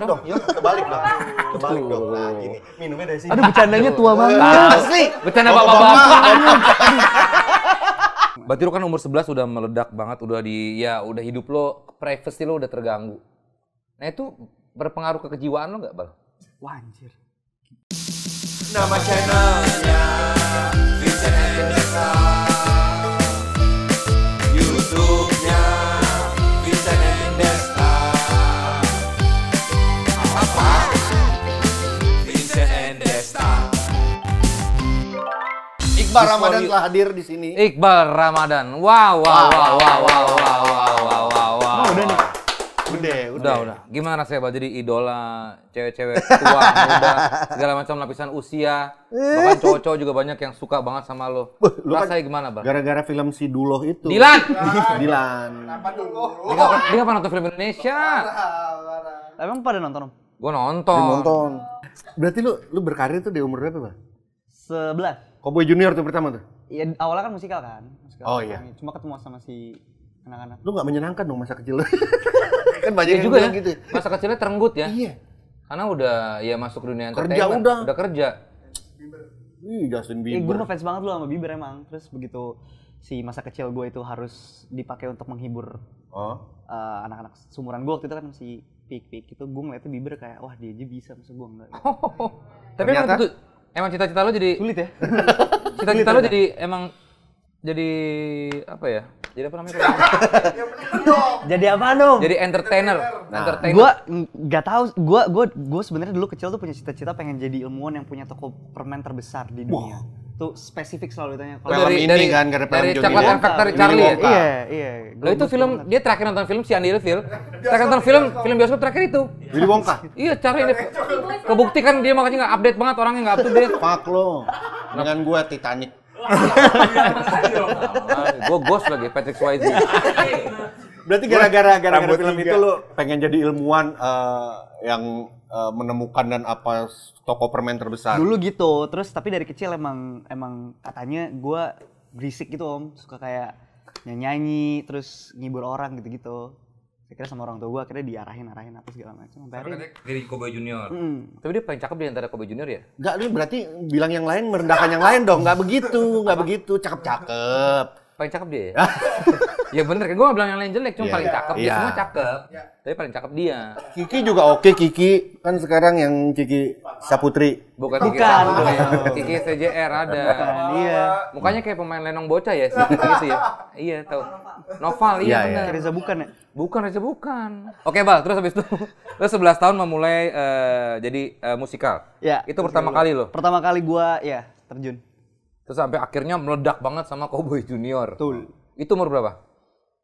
dong, yuk kebalik dong, kebalik dong. Nah gini, minumnya dari sini. Aduh bercandanya tua banget. Asli. Bercanda bapak-bapak. Berarti lu kan umur 11 udah meledak banget, udah di ya udah hidup lo, privacy lo udah terganggu. Nah itu berpengaruh ke kejiwaan lo nggak, Bal? Wah anjir. Nama channelnya Vincent Iqbal Ramadan telah hadir di sini. Iqbal Ramadan. Wow, wow, wow, wow, wow, wow, wow, wow, wow. wow. Nah, udah nih. Udah, udah. Udah, Gimana rasanya saya jadi idola cewek-cewek tua, muda, segala macam lapisan usia. Bahkan cowok-cowok juga banyak yang suka banget sama lo. Lu kan Rasanya gimana, Bang? Gara-gara film si Duloh itu. Dilan! Dilan. Kenapa Duloh? Dia, dia apa nonton film Indonesia? Emang pada nonton, Om? Gue nonton. Dia nonton. Berarti lu lu berkarir tuh di umur berapa, Bang? 11. Cowboy Junior tuh pertama tuh. Iya, awalnya kan musikal kan. Musikal oh iya. Cuma ketemu sama si anak-anak. Lu gak menyenangkan dong masa kecil lu. kan banyak iya juga ya. gitu. Masa kecilnya terenggut ya. Iya. Karena udah ya masuk dunia entertainment. Kerja udah. Udah kerja. Ih, Justin Bieber. Ya, gue ngefans banget lu sama Bieber emang. Terus begitu si masa kecil gue itu harus dipakai untuk menghibur oh. uh, anak-anak sumuran gue waktu itu kan masih pik-pik itu gue ngeliatnya Bieber kayak wah dia aja bisa masa gue enggak. Oh, oh, oh. Tapi Ternyata emang cita-cita lo jadi sulit ya cita-cita lo ya? jadi emang jadi apa ya jadi apa namanya jadi apa dong jadi entertainer nah, entertainer gua nggak tahu gua gua gua sebenarnya dulu kecil tuh punya cita-cita pengen jadi ilmuwan yang punya toko permen terbesar di dunia itu spesifik selalu ditanya. Kalau dari, ini ini kan karena dari coklat dan faktor Charlie. Ya? Iya, iya. Lo itu film dia terakhir nonton film si Andy saya Terakhir nonton film film bioskop terakhir itu. Willy Wonka. Iya, Charlie ini iya, kebuktikan dia makanya nggak update banget orangnya nggak update pak lo. Dengan gue Titanic. Gue ghost lagi Patrick Swayze. Berarti gara-gara gara-gara film itu lo pengen jadi ilmuwan eh, yang Eh, menemukan dan apa toko permen terbesar. Dulu gitu, terus tapi dari kecil emang emang katanya gue berisik gitu om, suka kayak nyanyi -nyanyi terus ngibur orang gitu-gitu. saya kira sama orang tua gue akhirnya diarahin arahin apa segala macam. Tapi dari jadi Junior. Mm. Tapi dia paling cakep di antara Kobe Junior ya? Gak, lu berarti bilang yang lain merendahkan yang lain dong. Gak begitu, gak begitu. Cakep-cakep paling cakep dia. ya, ya bener kan, gue gak bilang yang lain jelek, cuma yeah. paling cakep. Yeah. Dia iya. semua cakep, yeah. tapi paling cakep dia. Kiki juga oke, okay, Kiki. Kan sekarang yang Kiki Saputri. Bukan, Kiki Saputri, Kiki CJR ada. Iya. Mukanya kayak pemain lenong bocah ya, sih. gitu ya. Iya, tahu. Noval, iya yeah, iya. bener. Reza bukan ya? Bukan, Reza bukan. Oke, okay, Bal, terus habis itu. Lo 11 tahun memulai uh, jadi uh, musikal. Iya. Itu pertama kali lo. Pertama kali gue, ya terjun. Terus sampai akhirnya meledak banget sama Cowboy Junior. Betul. Itu umur berapa?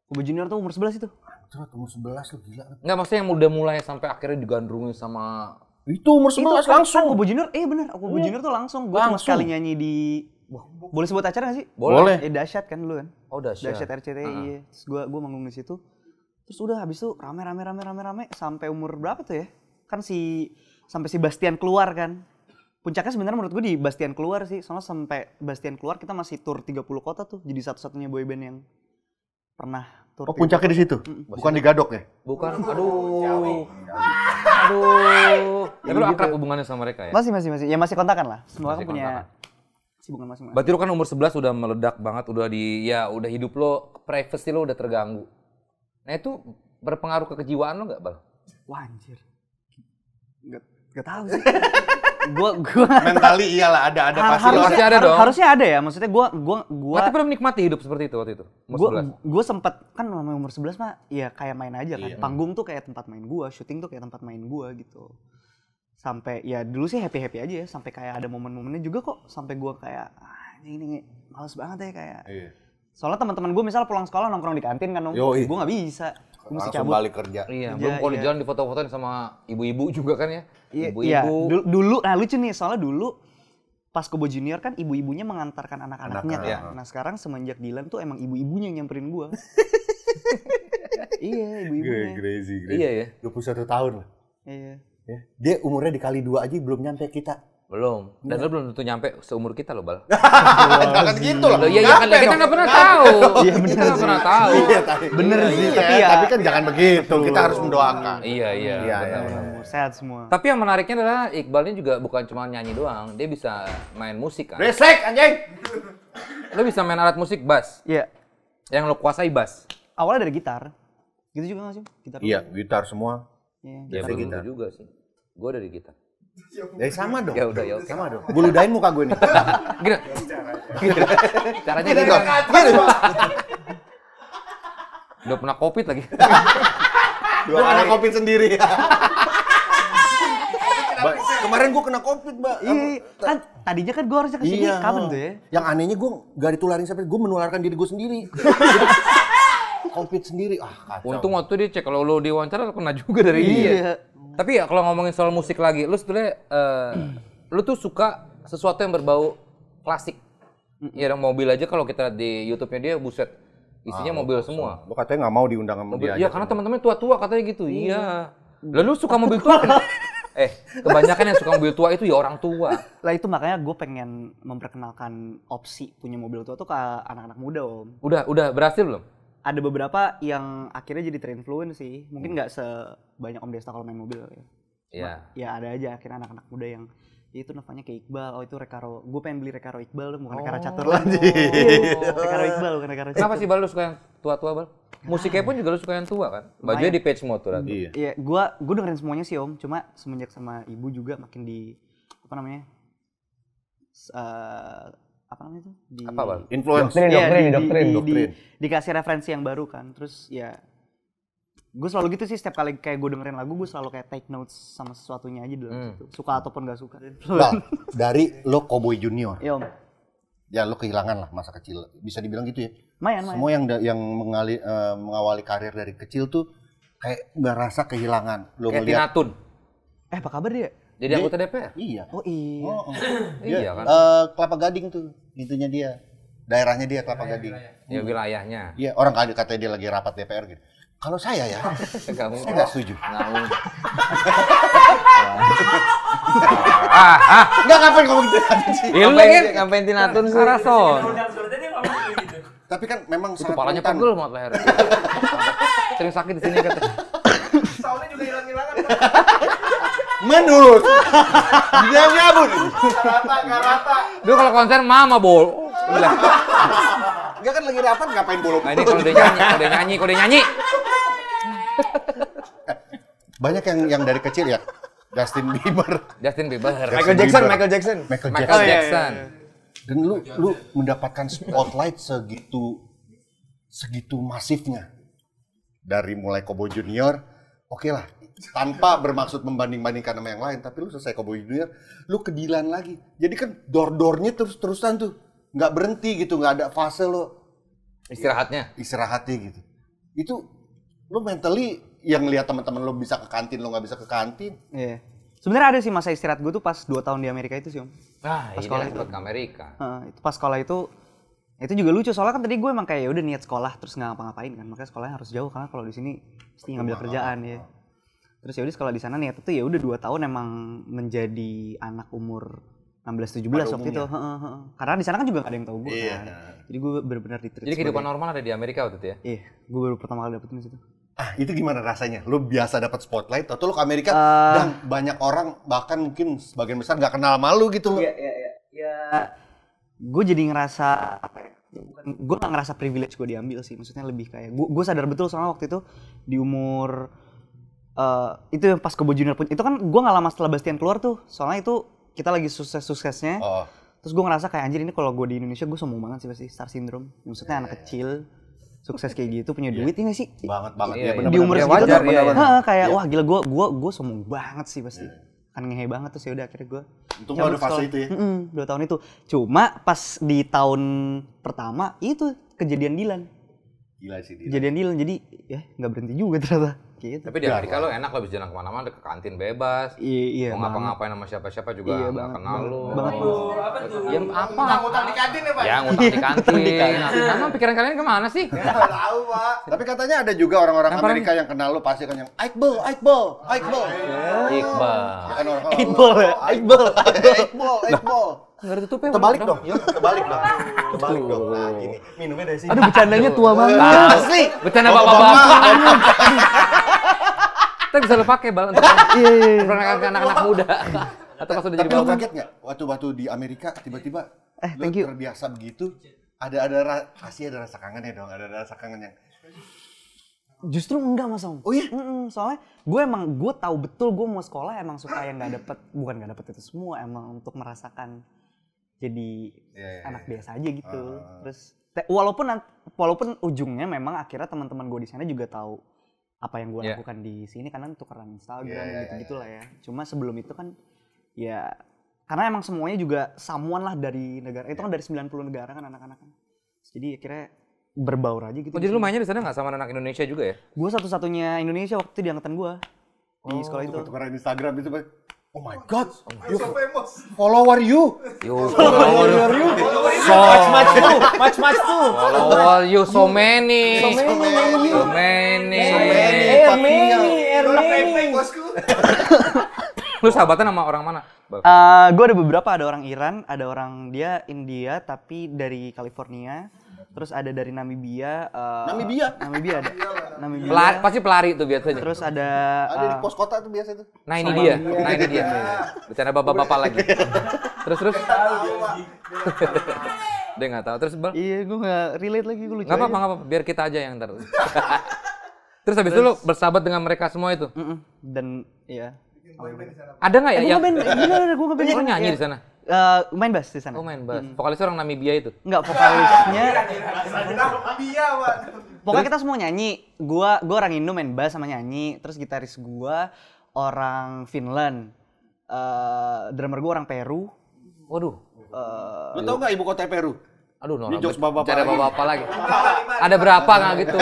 Cowboy Junior tuh umur 11 itu. Cuma umur 11 lu gila. Enggak maksudnya yang udah mulai sampai akhirnya digandrungi sama itu umur 11 itu, langsung. Cowboy Junior, eh bener, aku hmm. Junior tuh langsung. Gue cuma sekali nyanyi di boleh sebut acara gak sih? Boleh. Eh, dahsyat kan lu kan? Oh, dahsyat. Dahsyat RCTI. Uh ah. -huh. Iya. Terus gua gua manggung di situ. Terus udah habis tuh rame rame rame rame rame sampai umur berapa tuh ya? Kan si sampai si Bastian keluar kan puncaknya sebenarnya menurut gue di Bastian keluar sih soalnya sampai Bastian keluar kita masih tour 30 kota tuh jadi satu-satunya boyband yang pernah tour oh puncaknya di situ mm bukan di Gadok ya bukan aduh aduh, tapi ya, lu akrab gitu. hubungannya sama mereka ya masih masih masih ya masih kontakan lah semua kan punya sibukan masing-masing berarti lu kan umur 11 udah meledak banget udah di ya udah hidup lo privacy lo udah terganggu nah itu berpengaruh ke kejiwaan lo nggak bal wah anjir nggak nggak tahu sih gua gua mentali iyalah ada ada pasti harusnya, harusnya ada dong. Harusnya ada ya. Maksudnya gua gua gua Tapi belum menikmati hidup seperti itu waktu itu. Umur gua 11. gua sempet kan namanya umur 11 mah ya kayak main aja kan. Iya. Panggung tuh kayak tempat main gua, syuting tuh kayak tempat main gua gitu. Sampai ya dulu sih happy-happy aja ya, sampai kayak ada momen-momennya juga kok sampai gua kayak ah, ini, ini males banget ya kayak. Iya Soalnya teman-teman gue misal pulang sekolah nongkrong di kantin kan, gue nggak bisa. Gue mesti cabut. balik kerja. Iya, belum iya. kalau di jalan di foto-fotoin sama ibu-ibu juga kan ya. Iya, ibu-ibu. Iya, dulu, dulu, nah lucu nih, soalnya dulu pas Kobo Junior kan ibu-ibunya mengantarkan anak-anaknya anak, kan. Iya. Nah sekarang semenjak Dylan tuh emang ibu-ibunya yang nyamperin gua. iya ibu-ibunya. Crazy, crazy. Iya ya. 21 tahun lah. Iya. Ya. Dia umurnya dikali dua aja belum nyampe kita. Belum. Dan iya. lu belum tentu nyampe seumur kita loh, Bal. Kan gitu loh. Iya, iya kan kita nggak pernah iya, tahu. Iya benar. Kita pernah tahu. Iya, bener sih. Tapi ya. Tapi kan jangan begitu. Kita harus mendoakan. Iya, iya. Iya, iya. Sehat semua. Tapi yang menariknya adalah Iqbal ini juga bukan cuma nyanyi doang, dia bisa main musik kan. Resek anjing. Lo bisa main alat musik bass. Iya. Yang lo kuasai bass. Awalnya dari gitar. Gitu juga nggak sih? Gitar. Iya, gitar semua. Iya, gitar juga sih. Gue dari gitar. Ya eh, sama ya. dong. Ya udah ya. Sama dong. Gue muka gue nih. Gini. Gini. Caranya Gini. Gitu. Udah pernah covid lagi. Gue kena covid sendiri. Eh, eh, ba kemarin gue kena covid, Mbak. Iya, kan tadinya kan gue harusnya kesini iya. kapan tuh ya? Yang anehnya gue gak ditularin siapa, gue menularkan diri gue sendiri. covid sendiri, ah kacau. Untung waktu dia cek, kalau lo diwawancara kena juga dari iya. dia. Tapi ya kalau ngomongin soal musik lagi, lu sebetulnya uh, eh, lu tuh suka sesuatu yang berbau klasik. Ya dong mobil aja kalau kita lihat di YouTube-nya dia buset isinya ah, mobil semua. Lu katanya nggak mau diundang sama mobil, dia. Iya, karena teman-teman tua-tua katanya gitu. Mm. Iya. Lalu suka mobil tua kan? Eh, kebanyakan yang suka mobil tua itu ya orang tua. Lah itu makanya gue pengen memperkenalkan opsi punya mobil tua tuh ke anak-anak muda, Om. Udah, udah berhasil belum? ada beberapa yang akhirnya jadi terinfluence sih. Mungkin hmm. nggak hmm. sebanyak Om Desta kalau main mobil ya. Iya. Ya ada aja akhirnya anak-anak muda yang ya itu namanya kayak Iqbal. Oh itu Rekaro. Gue pengen beli Rekaro Iqbal dong, bukan oh. Rekaro Catur oh. lagi. Oh. rekaro Iqbal bukan Rekaro Catur. Kenapa sih Bal lu suka yang tua-tua Bal? Musiknya pun juga lu suka yang tua kan? Bajunya di page motor atau? Iya. Iya, gue gua dengerin semuanya sih Om, cuma semenjak sama ibu juga makin di apa namanya? Uh, apa namanya itu? di apa bang influence doktrin, ya, doktrin, di, doktrin, di, doktrin. Di, di, dikasih referensi yang baru kan terus ya gue selalu gitu sih setiap kali kayak gue dengerin lagu gue selalu kayak take notes sama sesuatunya aja dulu hmm. suka ataupun gak suka nah, dari lo cowboy junior ya, om. ya lo kehilangan lah masa kecil bisa dibilang gitu ya mayan, mayan. yang yang mengali, uh, mengawali karir dari kecil tuh kayak merasa kehilangan lo kayak ngeliat, tinatun eh apa kabar dia jadi anggota DPR? Iya. Oh iya. Oh, oh. dia, iya kan? Uh, Kelapa Gading tuh, itunya dia. Daerahnya dia Kelapa wilayah, Gading. Wilayah. Ya wilayahnya. Iya, orang kali katanya dia lagi rapat DPR gitu. Kalau saya ya, saya nggak setuju. nggak ngapain ngomong gitu sih? Ngapain, ngapain Tinatun sih? Karason. Gitu. Tapi kan memang Itu palanya pegel banget leher. Sering sakit di sini kata. Soalnya juga hilang-hilangan menurut dia nyabut. Rata rata. Dulu kalau konser mama bol. Bilang. dia kan lagi rapat ngapain bolong. Nah, ini kalau dia nyanyi, kalau dia nyanyi, kalau nyanyi. Banyak yang yang dari kecil ya. Justin Bieber. Justin Bieber. Michael Jackson, Bieber. Michael Jackson. Michael Jackson. Michael Jackson. Oh, iya, iya. Dan lu lu mendapatkan spotlight segitu segitu masifnya dari mulai Kobo Junior, oke okay lah tanpa bermaksud membanding-bandingkan sama yang lain tapi lu selesai Cowboy Junior lu kedilan lagi jadi kan dor-dornya terus-terusan tuh nggak berhenti gitu nggak ada fase lo istirahatnya istirahatnya gitu itu lu mentally yang lihat teman-teman lo bisa ke kantin lo nggak bisa ke kantin yeah. Sebenarnya ada sih masa istirahat gue tuh pas 2 tahun di Amerika itu sih om. ah, pas iya, sekolah itu. ke Amerika. Uh, itu pas sekolah itu itu juga lucu soalnya kan tadi gue emang kayak ya udah niat sekolah terus nggak ngapa-ngapain kan makanya sekolahnya harus jauh karena kalau di sini pasti ngambil kerjaan ya terus ya udah sekolah di sana nih tuh ya udah dua tahun emang menjadi anak umur 16 17 Pada waktu itu. He -he. Karena di sana kan juga gak ada yang tahu gue yeah. kan. Jadi gue benar-benar di Jadi kehidupan sebagai... normal ada di Amerika waktu itu ya? Iya, gue baru pertama kali dapetin situ. Ah, itu gimana rasanya? Lu biasa dapat spotlight atau lu ke Amerika uh, eh. dan banyak orang bahkan mungkin sebagian besar gak kenal malu gitu Iya, iya, iya. Ya, gue jadi ngerasa ya, gue gak ngerasa privilege gue diambil sih. Maksudnya lebih kayak gue sadar betul soalnya waktu itu di umur Eh, itu yang pas Kobo Junior pun itu kan gue nggak lama setelah Bastian keluar tuh soalnya itu kita lagi sukses suksesnya oh. terus gue ngerasa kayak anjir ini kalau gue di Indonesia gue sombong banget sih pasti star syndrome maksudnya yeah, anak yeah. Iya. kecil sukses kayak gitu punya iya. duit yeah. ini sih banget banget yeah, ya, iya, di umur ya, segitu wajar, tuh ya, ya. kayak yeah. wah gila gue gue gue sombong banget sih pasti yeah. kan ngehe banget tuh sih udah akhirnya gue untung ya ada fase itu ya mm -mm, dua tahun itu cuma pas di tahun pertama itu kejadian Dilan gila sih Dilan kejadian Dilan jadi ya nggak berhenti juga ternyata gitu. Tapi di Amerika lo enak lo bisa jalan kemana-mana ke kantin bebas. Iya, iya. Mau ngapa-ngapain sama siapa-siapa juga iya, nggak kenal lo. Banget, oh, apa Ya apa? Utang-utang di kantin ya pak? Ya ngutang di kantin. Kenapa pikiran kalian kemana sih? Ya, nggak tahu pak. Tapi katanya ada juga orang-orang Amerika yang kenal lo pasti kan yang Iqbal, Iqbal, Iqbal. Iqbal. Iqbal ya? Iqbal, Iqbal, nah. Iqbal. Enggak ada tutupnya. Terbalik dong. Yuk, terbalik dong. Terbalik dong. Nah, gini. Minumnya dari sini. Aduh, bercandanya tua banget. Asli. Bercanda bapak-bapak. Kita bisa lo pakai bal iya, iya, iya. untuk anak-anak muda atau pas udah jadi bapak. kaget nggak waktu waktu di Amerika tiba-tiba eh, you. terbiasa begitu? Ada ada pasti ada rasa kangen ya dong. Ada, ada rasa kangen yang Justru enggak mas Om. Oh iya? Mm -mm, soalnya gue emang gue tahu betul gue mau sekolah emang suka yang nggak dapet bukan nggak dapet itu semua emang untuk merasakan jadi yeah, anak yeah. biasa aja gitu. Uh. Terus walaupun walaupun ujungnya memang akhirnya teman-teman gue di sana juga tahu apa yang gue yeah. lakukan di sini karena tukeran Instagram yeah, iya, iya, gitu gitulah iya. ya cuma sebelum itu kan ya karena emang semuanya juga samuan lah dari negara itu kan dari 90 negara kan anak-anak kan jadi kira berbaur aja gitu. Oh, jadi lu di sana nggak sama anak Indonesia juga ya? Gue satu-satunya Indonesia waktu itu di angkatan gue di oh, sekolah itu. Tukeran Instagram itu, Oh my God, oh you so famous. Follow are you? You follower are you? So much much too, much much too. Follow you so many? So many, so many, so many, so many, air many, many. Ya. Lu sahabatan sama orang mana? Uh, eh, gue ada beberapa, ada orang Iran, ada orang dia India, tapi dari California. Terus ada dari Namibia. Uh, Namibia. Namibia ada. Iya, Namibia. Pela pasti pelari tuh biasanya. Terus ada uh, ada di eh, pos kota tuh biasa tuh. Nah ini dia. dia. Nah ini dia. Bicara bapak-bapak lagi. terus terus. Dia nggak tahu. Terus bang Iya, gue nggak relate lagi gue lucu. Gak apa-apa, apa-apa. Biar kita aja yang ntar, terus habis itu lo bersahabat dengan mereka semua itu. Dan ya Ada nggak ya? Eh, gue ngeband, eh, gue ngeband. Lo oh, nyanyi di iya. sana? Uh, main bass di sana. Oh main bass. Hmm. Vokalisnya orang Namibia itu? Enggak, vokalisnya. Namibia, Pokoknya kita semua nyanyi. Gua gua orang Indo main bass sama nyanyi, terus gitaris gua orang Finland. Uh, drummer gua orang Peru. Waduh. Uh, Lu tau nggak ibu kota Peru? Aduh, no, Ini jokes bapak bapak, bapak, bapak lagi. Ada berapa nggak gitu?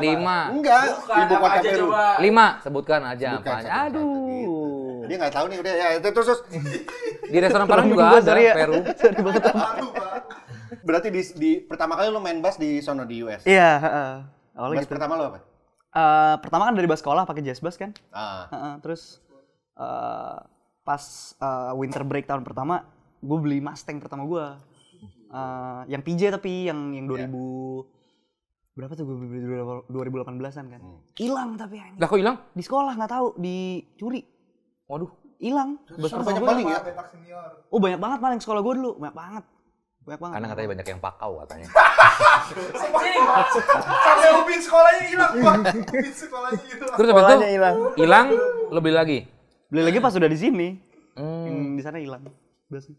Lima. Enggak. Ibu kota Peru. Lima. Sebutkan aja. Sebutkan, apa sebutkan. Gitu. Aduh dia nggak tahu nih udah ya itu terus, terus. di restoran parang juga ada ya. Peru sorry banget berarti di, di pertama kali lo main bass di sono di US iya uh, bass gitu. pertama lo apa uh, pertama kan dari bass sekolah pakai jazz bass kan uh. Uh, uh, terus uh, pas uh, winter break tahun pertama gue beli Mustang pertama gue uh, yang PJ tapi yang yang 2000 iya. yeah. berapa tuh gue beli 2018-an kan hmm. hilang hmm. tapi anjing. Lah kok hilang? Di sekolah nggak tahu, dicuri waduh hilang besar banyak paling ya oh banyak banget paling sekolah gue dulu banyak banget banyak banget karena katanya banyak yang pakau katanya sampai ubin sekolahnya hilang pak sekolahnya hilang terus apa itu hilang hilang lebih lagi beli lagi pas sudah di sini hmm. di sana hilang terus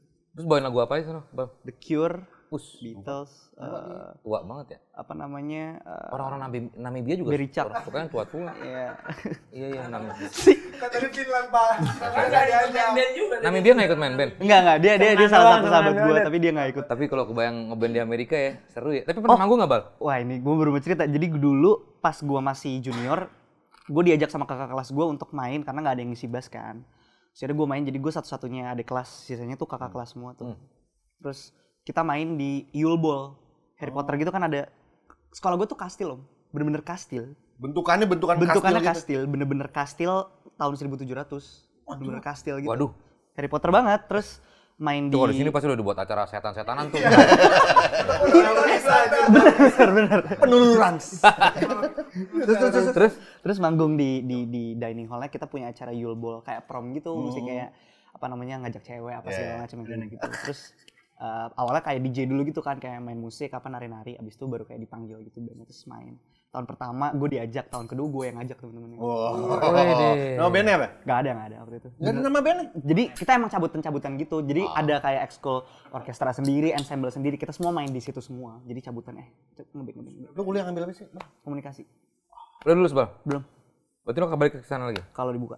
bawain lagu apa ya bang The Cure Us. Beatles. Uh, tua banget ya. Apa namanya? Uh, Orang-orang Namib Namibia juga. Beri Orang Pokoknya tua-tua. Iya. Iya iya Namibia. Kan Namibia nggak ikut main band. Enggak enggak. Dia dia dia salah satu sahabat gue tapi dia nggak ikut. Tapi kalau kebayang ngeband di Amerika ya seru ya. Tapi pernah manggung oh. nggak bal? Wah ini gue baru bercerita. cerita. Jadi dulu pas gue masih junior, gue diajak sama kakak kelas gue untuk main karena nggak ada yang ngisi bass kan. Jadi gue main jadi gue satu-satunya ada kelas sisanya tuh kakak hmm. kelas semua tuh. Hmm. Terus kita main di Yule Ball. Harry oh. Potter gitu kan ada sekolah gue tuh kastil om bener-bener kastil bentukannya bentukan bentukannya kastil, kastil bener gitu. kastil tahun 1700 waduh. bener kastil gitu waduh Harry Potter banget terus main Tuh, di di sini pasti udah dibuat acara setan-setanan tuh. Iya. bener bener. Penuluran. terus, terus, terus, terus, terus manggung di di di dining hallnya kita punya acara Yule Ball kayak prom gitu, hmm. mesti kayak apa namanya ngajak cewek apa iya, segala iya. macam gitu. Terus uh, awalnya kayak DJ dulu gitu kan kayak main musik apa nari-nari abis itu baru kayak dipanggil gitu bandnya terus main tahun pertama gue diajak tahun kedua gue yang ngajak temen temennya wow. oh, oh, oh. nama bandnya apa Gak ada gak ada waktu itu gak ada nama bandnya jadi kita emang cabutan-cabutan gitu jadi oh. ada kayak exco orkestra sendiri ensemble sendiri kita semua main di situ semua jadi cabutan eh Lo ngeband lu kuliah ngambil apa sih komunikasi Udah dulu bang? Belum. Berarti lo kembali ke sana lagi? Kalau dibuka.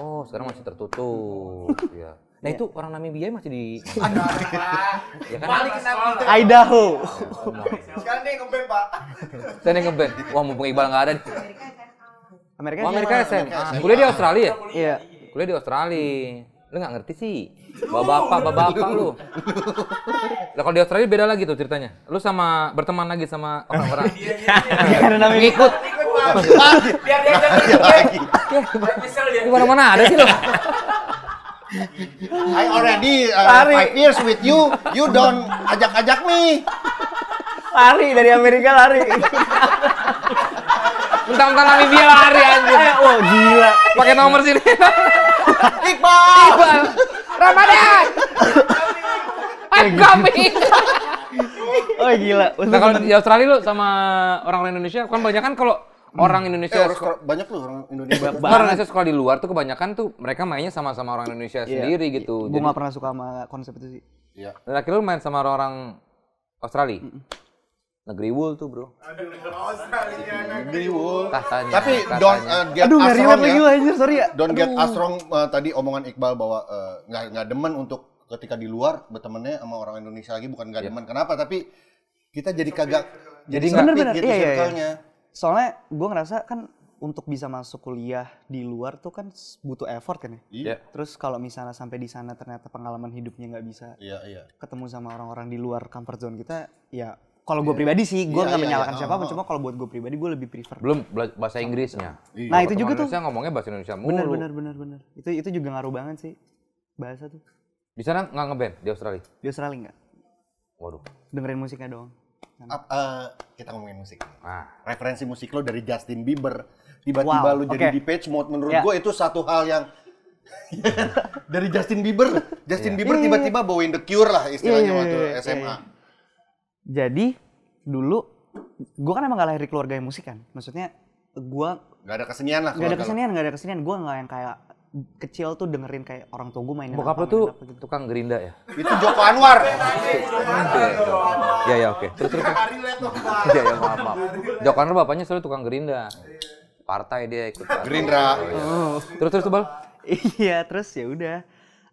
Oh, sekarang masih tertutup. Iya. Nah iya. itu orang Namibia masih di ya kan? Balik Idaho. Sekarang dia ngeband, Pak. Sekarang dia ngeband. Wah, mumpung Iqbal nggak ada. Amerika kan? oh, Amerika, oh, Amerika SMA. Kuliah di Australia ya? Iya. Kuliah di Australia. Hmm. Lu nggak ngerti sih. Bapak-bapak, bapak-bapak lu. Lah kalau di Australia beda lagi tuh ceritanya. Lu sama berteman lagi sama orang-orang. Iya, iya, karena ngikut. Biar dia jadi. lagi, Di mana-mana ada sih lu. I already uh, five years with you, you don't ajak-ajak me. Lari dari Amerika lari. mentang lagi dia lari anjir. oh, eh, gila. Pakai nomor sini. Iqbal. Iqbal. Ramadan. I'm coming. oh gila. Nah kalau di Australia lu sama orang-orang Indonesia kan banyak kan kalau Hmm. orang Indonesia eh, orang sekolah, banyak loh orang Indonesia orang Indonesia sekolah di luar tuh kebanyakan tuh mereka mainnya sama-sama orang Indonesia yeah. sendiri gitu gue nggak pernah suka sama konsep itu sih Iya. Yeah. dan akhirnya lu main sama orang Australia mm -mm. negeri wool tuh bro aduh Australia negeri wool tapi Don uh, ya. ya. don't get aduh lagi sorry ya don't aduh. get wrong uh, tadi omongan Iqbal bahwa uh, nggak uh, nggak demen untuk ketika di luar bertemannya sama orang Indonesia lagi bukan nggak yeah. demen kenapa tapi kita jadi kagak jadi nggak gitu iya, Iya, iya soalnya gue ngerasa kan untuk bisa masuk kuliah di luar tuh kan butuh effort kan ya. Iya. iya. Terus kalau misalnya sampai di sana ternyata pengalaman hidupnya nggak bisa. Iya, iya. Ketemu sama orang-orang di luar comfort zone kita, ya kalau gue yeah. pribadi sih, gue yeah, nggak yeah, menyalahkan yeah. siapa, oh, oh, cuma kalau buat gue pribadi, gue lebih prefer. Belum bahasa Inggrisnya. Iya. Nah itu juga tuh. Saya ngomongnya bahasa Indonesia mulu. Bener bener bener bener. Itu itu juga ngaruh banget sih bahasa tuh. Di sana nggak ngeband di Australia? Di Australia nggak. Waduh. Dengerin musiknya doang. Ap, uh, kita ngomongin musik. Nah. Referensi musik lo dari Justin Bieber tiba-tiba wow. lo jadi okay. di page mode menurut yeah. gue itu satu hal yang dari Justin Bieber, Justin yeah. Bieber tiba-tiba bawain The Cure lah istilahnya yeah, iya, waktu SMA. Iya, yeah. Jadi dulu gue kan emang gak lahir di keluarga yang musik kan, maksudnya gue Gak ada kesenian lah. Gak ada kesenian, gak ada kesenian. Gue gak yang kayak kecil tuh dengerin kayak orang tua gue mainin Bokap apa, tuh apa, gitu. tukang gerinda ya? Itu Joko Anwar. Ya ya oke. Terus terus. Iya ya maaf maaf. Joko Anwar bapaknya selalu tukang gerinda. Partai dia ikut. Gerindra. Oh, iya. Terus Terus terus bal. Iya terus ya udah.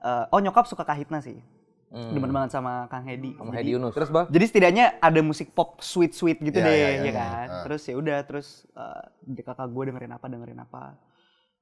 Eh, oh nyokap suka kahitna sih. Hmm. Demen banget sama Kang Hedi. Kang Hedi Yunus. Terus bang? Jadi setidaknya ada musik pop sweet sweet gitu yeah, deh, yeah, yeah, ya kan. Yeah. Terus ya udah, terus uh, kakak gue dengerin apa dengerin apa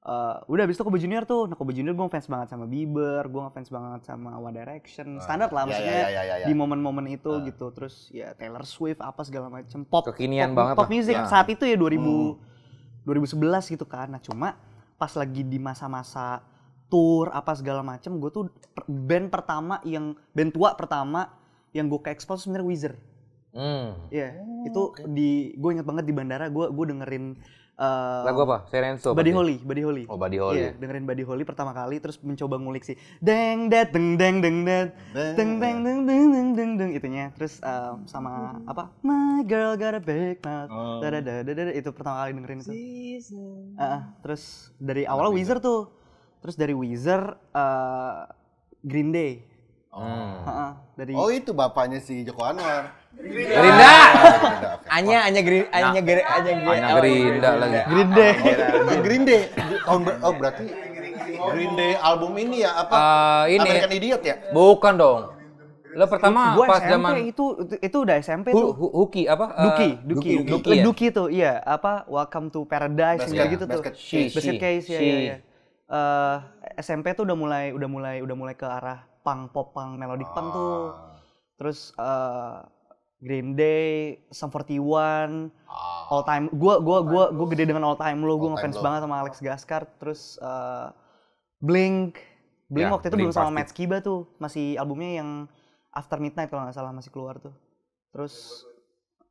Uh, udah abis itu Kobe Junior tuh, nah Kobe Junior gue fans banget sama Bieber, gue ngefans banget sama One Direction, ah, standar lah iya, maksudnya yeah, yeah, yeah. Iya. di momen-momen itu uh. gitu, terus ya Taylor Swift apa segala macem pop, kekinian pop, banget pop music iya. saat itu ya 2000 hmm. 2011 gitu kan, nah cuma pas lagi di masa-masa tour apa segala macem, gue tuh band pertama yang band tua pertama yang gue ke expose sebenarnya Weezer, hmm. Iya, Ya, yeah, oh, itu okay. di gue inget banget di bandara gue gue dengerin Uh, lagu apa? Serenso. Body Holly, Body Holly. Oh, Body Holy. Iya, dengerin Body Holly pertama kali terus mencoba ngulik sih. Deng det deng deng deng det. Deng deng deng deng deng deng deng itunya. Terus um, sama apa? My girl got a big mouth. Oh. Da, da, da, da, da, itu pertama kali dengerin itu. Uh, terus dari awal Wizard tuh. Terus dari Wizard uh, eh, Green Day. Oh. -ha. dari Oh, itu bapaknya si Joko Anwar. Gerinda. Ah, Anya Anya nah. oh, Gerinda Anya Gerinda Anya Gerinda lagi. Gerinde. Ah, Gerinde. Ya? Tahun oh berarti Gerinde album ini ya apa? Uh, ini. American Idiot ya? Bukan dong. Lo pertama gua pas SMP zaman itu itu udah SMP tuh. Huki apa? Eh, Duki, Duki, Duki, Duki, iya. Duki, tuh iya apa Welcome to Paradise gitu tuh. Basket case ya. Basket case ya. SMP iya. eh, tuh udah mulai udah mulai udah mulai ke arah punk pop punk melodic ah. punk tuh terus uh, Green Day, Sum 41, ah. All Time. Gue gua gua gua gede dengan All Time lo. Gue ngefans banget sama Alex Gaskar, terus uh, Blink. Blink ya, waktu itu belum sama Matt Skiba tuh, masih albumnya yang After Midnight kalau nggak salah masih keluar tuh. Terus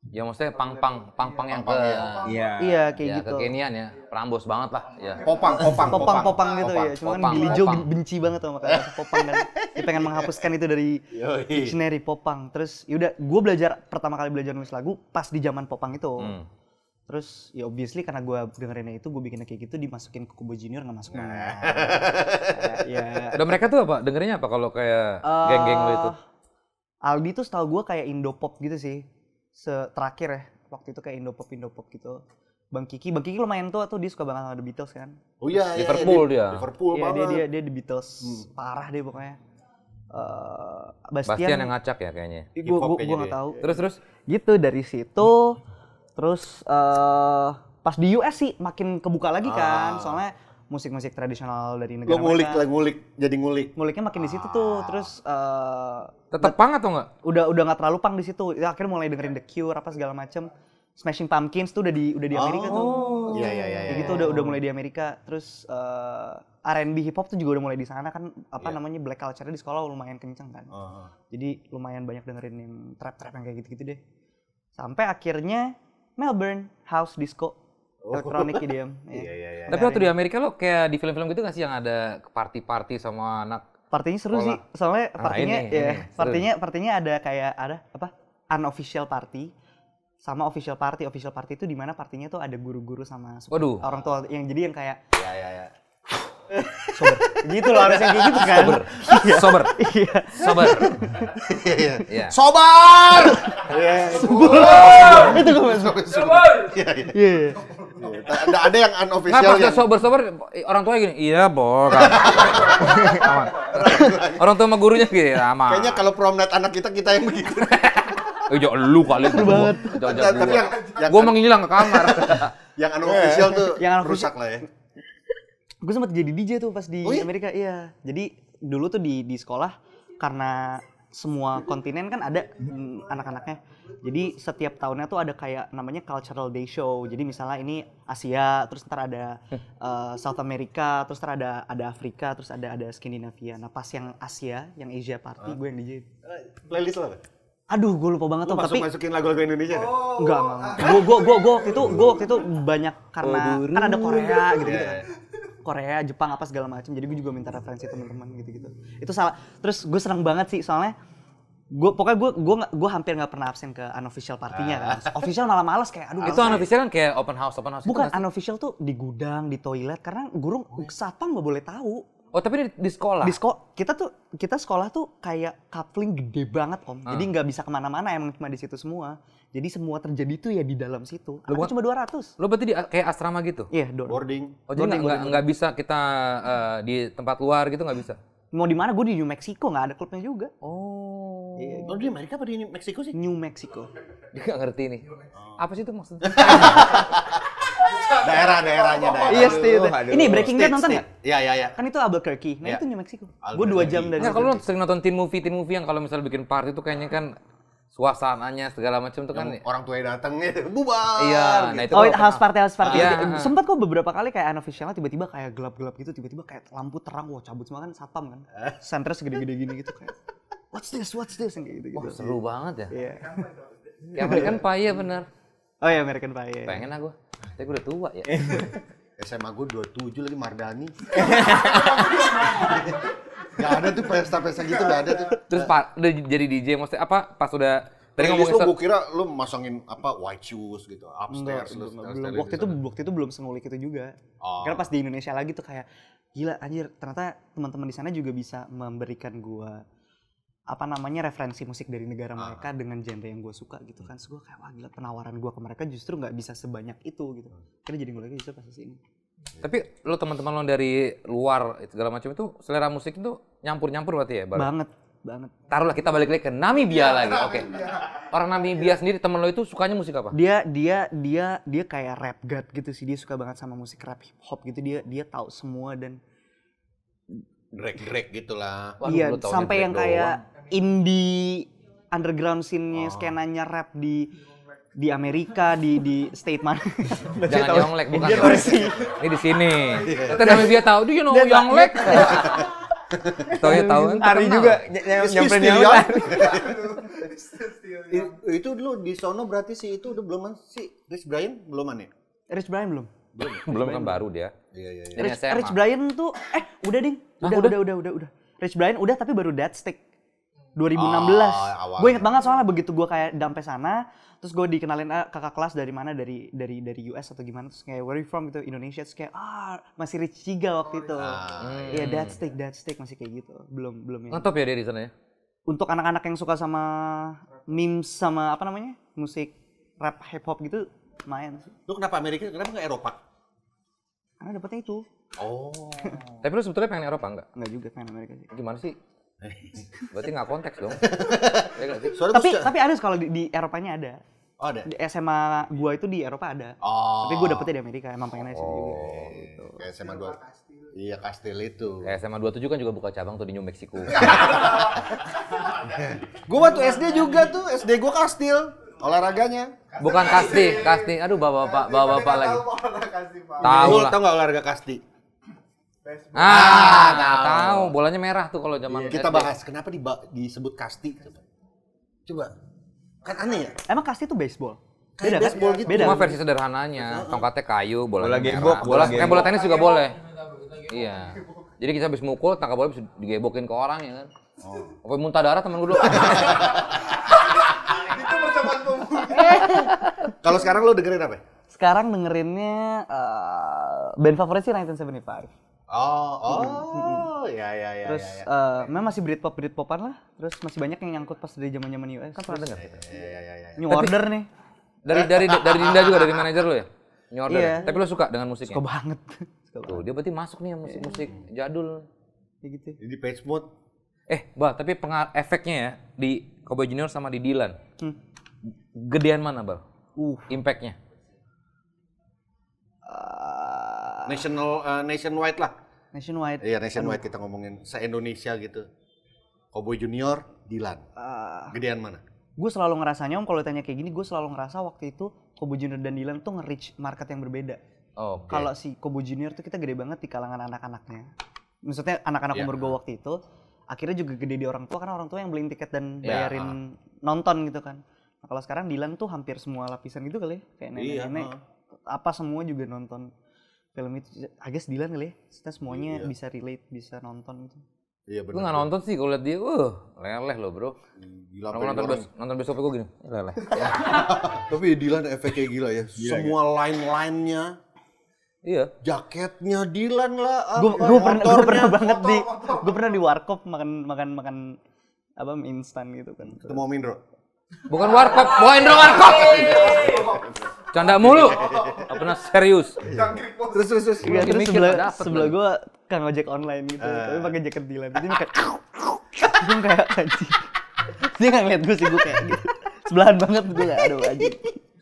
Ya maksudnya pang-pang, pang-pang ya. yang ke ya, iya. Iya, ya, kayak gitu. kekinian ya. Prambos banget lah, ya. Popang, popang, popang, popang, gitu ya. Cuma kan Billy Joe benci banget sama kata popang dan dia pengen menghapuskan itu dari dictionary popang. Terus ya udah gua belajar pertama kali belajar nulis lagu pas di zaman popang itu. Hmm. Terus ya obviously karena gue dengerinnya itu gue bikinnya kayak gitu dimasukin ke Kubo Junior gak masuk nah. ya, Udah mereka tuh apa dengerinnya apa kalau kayak eh, geng-geng lo itu? Aldi tuh setahu gue kayak Indo pop gitu sih terakhir ya waktu itu kayak Indo Pop gitu Bang Kiki, Bang Kiki lumayan tua tuh dia suka banget sama The Beatles kan. Oh iya, iya, iya Liverpool iya, dia. Liverpool iya, banget. Dia dia dia The Beatles hmm. parah deh pokoknya. Uh, Bastian, Bastian ya? yang ngacak ya kayaknya. Gue gue gue nggak tahu. Terus terus gitu dari situ terus uh, pas di US sih makin kebuka lagi ah. kan soalnya musik-musik tradisional dari negara Lo ngulik mereka. ngulik, jadi ngulik. Nguliknya makin ah. di situ tuh, ah. terus uh, eh, tetap pang atau enggak? Udah udah nggak terlalu pang di situ. Ya, akhirnya mulai dengerin The Cure apa segala macem. Smashing Pumpkins tuh udah di udah di Amerika oh. tuh. Iya iya iya. Ya, gitu iya. udah udah mulai di Amerika. Terus uh, eh, R&B hip hop tuh juga udah mulai di sana kan apa yeah. namanya black culture di sekolah lumayan kenceng kan. Uh oh. -huh. Jadi lumayan banyak dengerin yang trap-trap yang kayak gitu-gitu deh. Sampai akhirnya Melbourne House Disco Oh. elektronik IDM. Iya. iya iya iya. Tapi waktu di Amerika lo kayak di film-film gitu nggak sih yang ada party-party sama anak partinya seru sih soalnya ah, partinya nah, ini, ya ini, partinya partinya ada kayak ada apa unofficial party sama official party official party itu di mana partinya tuh ada guru-guru sama orang tua yang jadi yang kayak ya, ya, ya sober gitu loh harusnya gitu kan sober iya. sober iya. sober iya iya sober iya, sober itu gue sober sober iya ada ada yang unofficial yang sober sober orang tua gini iya bor orang tua sama gurunya gini aman. kayaknya kalau prom night anak kita kita yang begitu Jauh lu kali itu banget. Ejak gua. mau ngilang ke kamar. yang official tuh yang rusak lah ya gue sempat jadi DJ tuh pas di oh, iya? Amerika iya jadi dulu tuh di di sekolah karena semua kontinen kan ada hmm, anak-anaknya. Jadi setiap tahunnya tuh ada kayak namanya cultural day show. Jadi misalnya ini Asia, terus ntar ada uh, South America, terus ntar ada ada Afrika, terus ada ada Skandinavia. Nah pas yang Asia, yang Asia party, uh. Ah. gue yang DJ. Eh, playlist lo? Aduh, gue lupa banget tuh. Masuk tapi masukin lagu-lagu Indonesia? Oh, enggak, enggak. Gue gue gue gue waktu itu gue waktu itu banyak karena oh, kan ada Korea gitu-gitu. Kan. Yeah. Korea Jepang apa segala macam jadi gue juga minta referensi teman-teman gitu gitu itu salah terus gue serang banget sih soalnya gue pokoknya gue gue gue hampir nggak pernah absen ke unofficial partinya kan ah. official malah males kayak aduh itu unofficial kan kayak open house open house bukan unofficial tuh di gudang di toilet karena guru oh, iya. satpam nggak boleh tahu Oh tapi di, di sekolah? Di sekolah, kita tuh, kita sekolah tuh kayak coupling gede banget om. Uh. Jadi ah. nggak bisa kemana-mana emang cuma di situ semua. Jadi semua terjadi itu ya di dalam situ. Lo cuma 200. Lo berarti di, kayak asrama gitu? Iya, yeah, boarding. Oh, jadi nggak bisa kita uh, di tempat luar gitu gak bisa? Mau di mana? Gue di New Mexico gak ada klubnya juga. Oh. Iya. Yeah. Oh, di Amerika apa di New Mexico sih? New Mexico. Dia gak ngerti ini. Oh. Apa sih itu maksudnya? daerah-daerahnya daerah. Iya, daerah. daerah. Ini Breaking Bad nonton nggak? Iya, iya, iya. Kan itu Albuquerque. Nah, ya. itu New Mexico. Gue dua jam dari. Nah, kalau sering nonton teen movie, teen movie yang kalau misalnya bikin party itu kayaknya kan suasananya segala macam tuh kan ya. orang tua yang datang eh, bubar iya nah gitu. itu oh house party house party ah, iya. Eh, sempat kok beberapa kali kayak unofficial tiba-tiba kayak gelap-gelap gitu tiba-tiba kayak lampu terang wah cabut semua kan satpam kan sentra segede-gede gini gitu kayak what's this what's this kayak gitu, gitu. wah seru banget ya iya yeah. American Pie ya benar oh iya American Pie ya. pengen aku tapi gue udah tua ya SMA gue 27 lagi Mardani Gak ada tuh pesta-pesta gitu, gak ada tuh. Terus pak, udah jadi DJ, maksudnya apa? Pas udah Tadi ngomongin lu kira lu masangin apa white shoes gitu, upstairs. Enggak, gitu, belum, belum. Waktu itu waktu itu belum semulik itu juga. Oh. Karena pas di Indonesia lagi tuh kayak gila anjir, ternyata teman-teman di sana juga bisa memberikan gua apa namanya referensi musik dari negara ah. mereka ah. dengan genre yang gue suka gitu kan. So, gue kayak wah gila penawaran gue ke mereka justru nggak bisa sebanyak itu gitu. Hmm. Karena jadi gue lagi justru pas sini. Iya. Tapi lo teman-teman lo dari luar segala macam itu selera musik itu nyampur-nyampur berarti ya? Bareng? Banget, banget. Taruhlah kita balik lagi ke Namibia ya, lagi. Oke. Okay. Iya. Orang Namibia sendiri temen lo itu sukanya musik apa? Dia dia dia dia kayak rap god gitu sih. Dia suka banget sama musik rap hip hop gitu. Dia dia tahu semua dan drag-drag gitulah. Iya, sampai yang kayak indie underground scene-nya, oh. skenanya rap di di Amerika di di state mana jangan Yonglek bukan Indian Orsi ini di sini kita namanya dia tahu dia you know Yonglek iya. tahu ya tahu Ari juga nyamperin dia itu dulu di sono berarti si itu udah belum si Rich Brian belum mana Rich Brian belum belum ya? belum kan baru dia iya, iya, Rich, Rich Brian tuh eh udah ding udah udah udah udah udah Rich Brian udah tapi baru Dead Stick 2016. Oh, gue inget banget soalnya begitu gue kayak sampai sana, terus gue dikenalin ah, kakak kelas dari mana dari dari dari US atau gimana terus kayak where are you from gitu Indonesia terus kayak ah masih Rich Chiga waktu oh, itu ah, ya yeah, hmm. that stick that stick masih kayak gitu belum belum yang ngetop ya dia di sana ya untuk anak-anak yang suka sama meme sama apa namanya musik rap hip hop gitu main sih lu kenapa Amerika kenapa nggak Eropa karena dapetnya itu Oh. Tapi lu sebetulnya pengen Eropa nggak nggak juga pengen Amerika sih. Gimana sih Berarti nggak konteks dong. Ya tapi tapi ada kalau di, di Eropanya ada. Oh, ada. Di SMA gua itu di Eropa ada. Oh. Tapi gua dapetnya di Amerika, emang pengen aja oh. Gitu. Kayak SMA 2. Iya, Kastil itu. Kayak SMA 27 kan juga buka cabang tuh di New Mexico. gua waktu SD juga tuh, SD gua Kastil olahraganya. Bukan kasti, kasti. Aduh, bapak-bapak, bapak-bapak lagi. Tahu lah. Tahu enggak olahraga kasti? Ah, ah, nggak ah, tahu. Bolanya merah tuh kalau zaman yeah. Kita bahas kenapa di, disebut kasti. Coba. Kan aneh ya? Emang kasti itu baseball? Kayak beda kan? baseball kan? gitu. Beda. Cuma kan? versi sederhananya. Tongkatnya kayu, bola bola gebok, eh, bola, bola, bola tenis juga boleh. Iya. Jadi kita habis mukul, tangkap bola bisa digebokin ke orang ya kan. Oh. Apa muntah darah temen gue dulu. Itu percobaan Kalau sekarang lo dengerin apa? Sekarang dengerinnya uh, band favorit sih 1975. Oh, mm, mm, mm, oh, hmm. ya ya ya. Terus ya, ya. Uh, memang masih Britpop Britpopan lah. Terus masih banyak yang nyangkut pas dari zaman zaman US. Kan pernah dengar? Iya, iya, iya, iya. New Tapi, nih. Dari dari dari Dinda juga dari manajer lo ya. New Order. Iya. Ya? Tapi lo suka dengan musiknya? Suka banget. suka banget. Tuh, dia berarti masuk nih musik-musik yeah. Hmm. jadul. Ya gitu. Jadi page mode. Eh, bah, tapi pengar efeknya ya di Cowboy Junior sama di Dylan. Hmm. Gedean mana, Bal? Uh, impactnya. Uh, national uh, nationwide lah nationwide iya nationwide kita ngomongin se Indonesia gitu Cowboy Junior Dilan uh, ah. gedean mana gue selalu ngerasanya om kalau ditanya kayak gini gue selalu ngerasa waktu itu Cowboy Junior dan Dilan tuh nge-reach market yang berbeda oh, okay. kalau si Cowboy Junior tuh kita gede banget di kalangan anak-anaknya maksudnya anak-anak yeah. umur gue waktu itu akhirnya juga gede di orang tua karena orang tua yang beliin tiket dan iya. bayarin yeah. Uh. nonton gitu kan nah, kalau sekarang Dilan tuh hampir semua lapisan gitu kali ya kayak iya, nenek-nenek yeah, uh. apa semua juga nonton film itu agak Dylan kali ya kita semuanya iya. bisa relate bisa nonton gitu iya benar gue nggak nonton sih kalau liat dia uh leleh loh bro hmm, gila Kalau nonton bes nonton besok gue gini eh, leleh tapi Dilan efeknya gila ya gila, semua gila. line nya Iya. Jaketnya Dilan lah. Gue pernah gue pernah banget foto, di gue pernah di warkop makan makan makan apa instan gitu kan. mau Mindro. Bukan warkop, bawain Indro warkop. Iya, iya, iya. Canda mulu. Gak pernah serius. terus terus terus. Iya, terus sebelah sebelah gue kan ojek online gitu, ah. tapi pakai jaket dilan. Jadi kayak gue kayak anjing. Dia nggak ngeliat gue sih gue kayak gitu. Sebelahan banget gue kayak aduh anjing.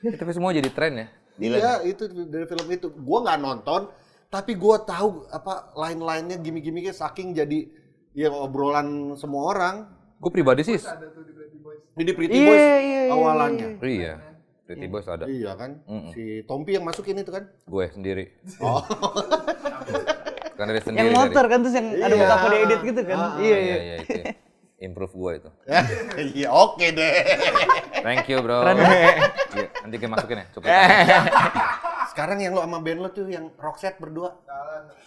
Tapi semua jadi tren ya. Iya, itu dari film itu. Gue nggak nonton, tapi gue tahu apa line-line-nya, gimmick-gimmicknya saking jadi ya obrolan semua orang. Gue pribadi sih. Jadi Pretty iya, Boys iya, iya, awalannya. Iya. Titi hmm. Boys ada. Iya kan? Mm -mm. Si Tompi yang masukin itu kan? Gue sendiri. Oh. Karena dia sendiri. Yang motor dari. kan terus yang iya. ada muka kode edit gitu kan? Ah, ah iya, iya, iya. iya itu. Improve gue itu. Iya oke deh. Thank you bro. Keren, iya, nanti gue masukin ya. Coba. Eh. Sekarang yang lo sama band lo tuh yang Rockset berdua.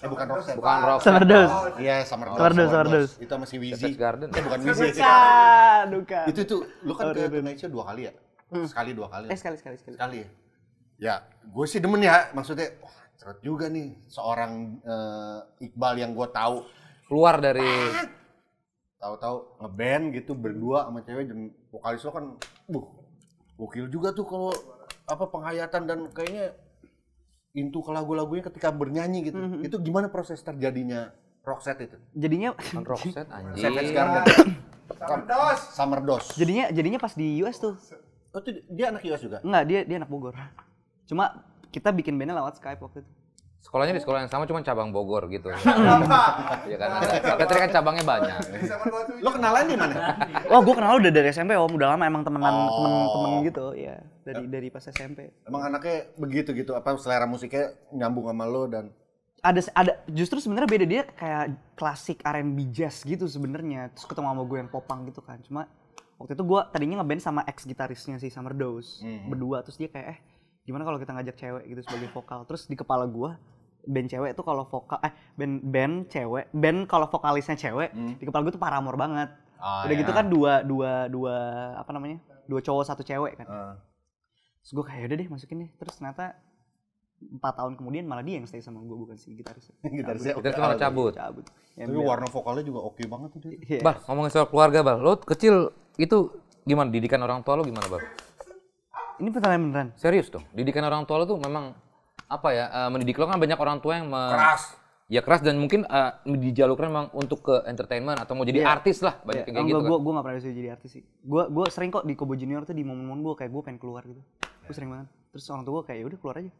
Eh bukan Rockset. Bukan ah. Rockset. Summerdose. Iya Summerdose. Summerdose, Summerdose. Itu sama si Wizzy. Garden. Eh bukan Wizzy. Bukan, bukan. Itu tuh, lo kan ke Indonesia dua kali ya? Hmm. Sekali dua kali. Eh sekali sekali sekali. Sekali ya. gue sih demen ya maksudnya. Wah, cerut juga nih seorang uh, Iqbal yang gue tahu keluar dari tahu-tahu ngeband gitu berdua sama cewek dan vokalis lo kan buh gokil juga tuh kalau apa penghayatan dan kayaknya intu ke lagu-lagunya ketika bernyanyi gitu. Mm -hmm. Itu gimana proses terjadinya set itu? Jadinya Rockset anjing. Kan Seven iya. kan. Garden. Summer Dos. Jadinya jadinya pas di US tuh Oh, itu dia anak US juga? Enggak, dia dia anak Bogor. Cuma kita bikin bandnya lewat Skype waktu itu. Sekolahnya di sekolah yang sama, cuma cabang Bogor gitu. Iya kan? Katanya kan cabangnya banyak. Lo kenalan di mana? Oh, gue kenal udah dari SMP om, udah lama emang temenan oh. temen-temen gitu, ya dari dari pas SMP. Emang anaknya begitu gitu, apa selera musiknya nyambung sama lo dan ada ada justru sebenarnya beda dia kayak klasik R&B jazz gitu sebenarnya terus ketemu sama gue yang popang gitu kan cuma waktu itu gue tadinya ngeband sama ex gitarisnya si Summer Dose mm-hmm. berdua terus dia kayak eh gimana kalau kita ngajak cewek gitu sebagai vokal terus di kepala gue band cewek itu kalau vokal eh band band cewek band kalau vokalisnya cewek mm. di kepala gue tuh paramor banget ah, udah ya. gitu iya. kan dua dua dua apa namanya dua cowok satu cewek kan uh. terus gue kayak udah deh masukin deh terus ternyata empat tahun kemudian malah dia yang stay sama gue bukan si gitaris gitarisnya gitaris malah cabut cabut tapi warna vokalnya juga oke okay banget tuh dia yes. Iya. bal ngomongin soal keluarga bal lo kecil itu gimana didikan orang tua lo gimana, Bang? Ini pertanyaan beneran. Serius dong. Didikan orang tua lo tuh memang apa ya? Uh, mendidik lo kan banyak orang tua yang men- keras. Ya keras dan mungkin uh, eh, dijalurkan memang untuk ke entertainment atau mau jadi yeah. artis lah banyak yeah. yang kayak gitu. Gue kan. gue gak pernah bisa jadi artis sih. Gue gue sering kok di Kobo Junior tuh di momen-momen gue kayak gue pengen keluar gitu. Gue sering banget. Terus orang tua gue kayak ya udah keluar aja.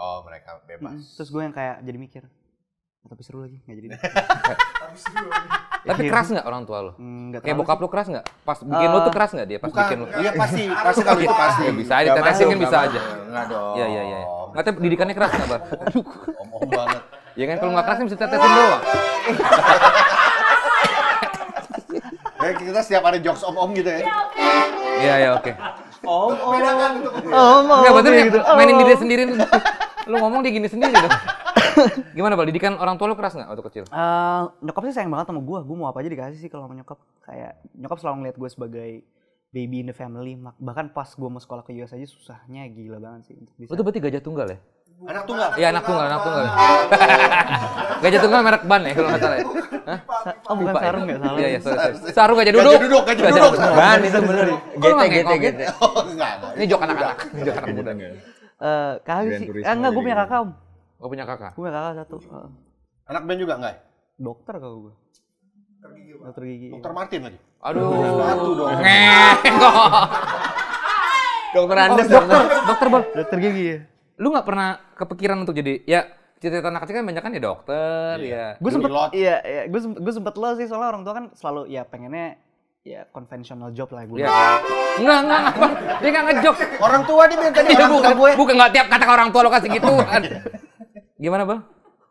Oh mereka bebas. Hmm, terus gue yang kayak jadi mikir tapi seru lagi nggak jadi tapi iya, iya, keras iya. nggak orang tua lo hmm, kayak bokap lo keras nggak pas bikin lo tuh eh, keras nggak dia pas Bukan, bikin lo iya pasti pasti kalau itu pasti ya, bisa aja tetesin kan bisa aja nggak dong iya iya iya nggak tapi didikannya keras nggak bar aduh om banget ya kan kalau nggak keras kan bisa tetesin doang kita setiap ada jokes om-om gitu ya. Iya, iya, oke. Om-om. Kan? Om-om. bener berarti gitu. mainin diri sendiri. lo ngomong dia gini sendiri dong. Gimana Pak, didikan orang tua lo keras nggak waktu kecil? Uh, nyokap sih sayang banget sama gue. Gue mau apa aja dikasih sih kalau sama nyokap. Kayak nyokap selalu ngeliat gue sebagai baby in the family. Bahkan pas gue mau sekolah ke US aja susahnya gila banget sih. Untuk bisa. Lo oh, tuh berarti gajah tunggal ya? Anak tunggal? Iya anak tunggal, anak tunggal. gajah tunggal merek ban ya kalau nggak salah ya? Hah? Oh bukan ya. sarung ya salah. Iya iya sorry. Sarung gajah duduk. Gajah duduk, gajah duduk. Ban itu bener. Gete gete gete. Oh, Ini jok anak-anak. Ini jok anak muda. Eh, kali sih. Enggak, eh, gue punya kakak, Gak punya kakak? Gue kakak satu. Uh. Anak band juga enggak ya? Dokter kalau gue. Dokter gigi. Dokter Martin lagi. Aduh. Satu dong. dokter oh, Andes. Oh, dokter, dokter bol. Dokter gigi. Ya. Lu nggak pernah kepikiran untuk jadi ya cita-cita anak kecil kan banyak kan ya dokter iya. ya. Gue sempet iya, iya gue sempet, lo sih soalnya orang tua kan selalu ya pengennya ya konvensional job lah gue. Ya. Enggak, enggak, enggak. Dia enggak ngejob Orang tua dia minta kan dia orang bukan, tua gue. Bukan enggak tiap kata orang tua lo kasih gitu. Kan. Iya. Gimana bang?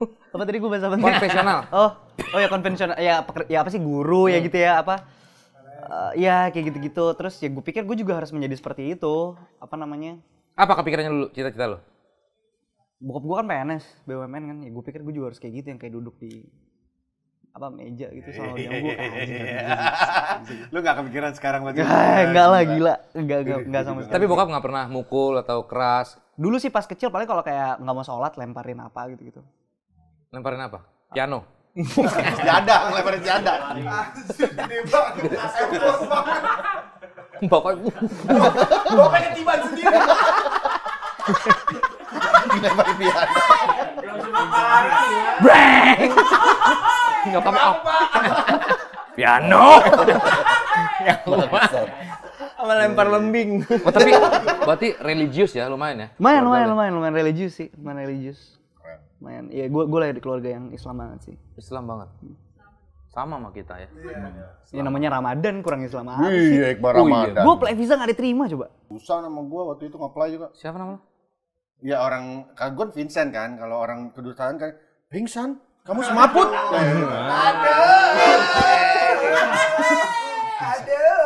apa tadi gue bahasa apa? Konvensional. oh, oh ya konvensional. Ya, ya apa sih guru ya hmm. ya gitu ya apa? Uh, ya kayak gitu-gitu. Terus ya gue pikir gue juga harus menjadi seperti itu. Apa namanya? Apa kepikirannya lu? cita-cita lo? Bokap gue kan PNS, BUMN kan. Ya gue pikir gue juga harus kayak gitu yang kayak duduk di apa meja gitu sama yang gue lu gak kepikiran sekarang lagi enggak lah gila enggak enggak enggak sama sekali tapi bokap gak pernah mukul atau keras dulu sih pas kecil paling kalau kayak nggak mau sholat lemparin apa gitu gitu lemparin apa piano janda lemparin janda bapak bapak ketiban sendiri lemparin piano Breng! Nggak apa-apa. Piano! Yang sama lempar iya, iya. lembing. Oh, tapi berarti religius ya lumayan ya? Lumayan, lumayan, lumayan, lumayan religius sih, lumayan religius. Lumayan. Ya, gua, gua lahir di keluarga yang Islam banget sih. Islam banget. Hmm. Sama sama kita ya. Iya. Ini iya, namanya Ramadan kurang Islam aja sih? Iya, Iqbal Ramadan. Gue play visa enggak diterima coba. Usah nama gua waktu itu nge-apply juga. Siapa nama Ya orang, kagun Vincent kan, kalau orang kedutaan kan, Vincent, kamu semaput. put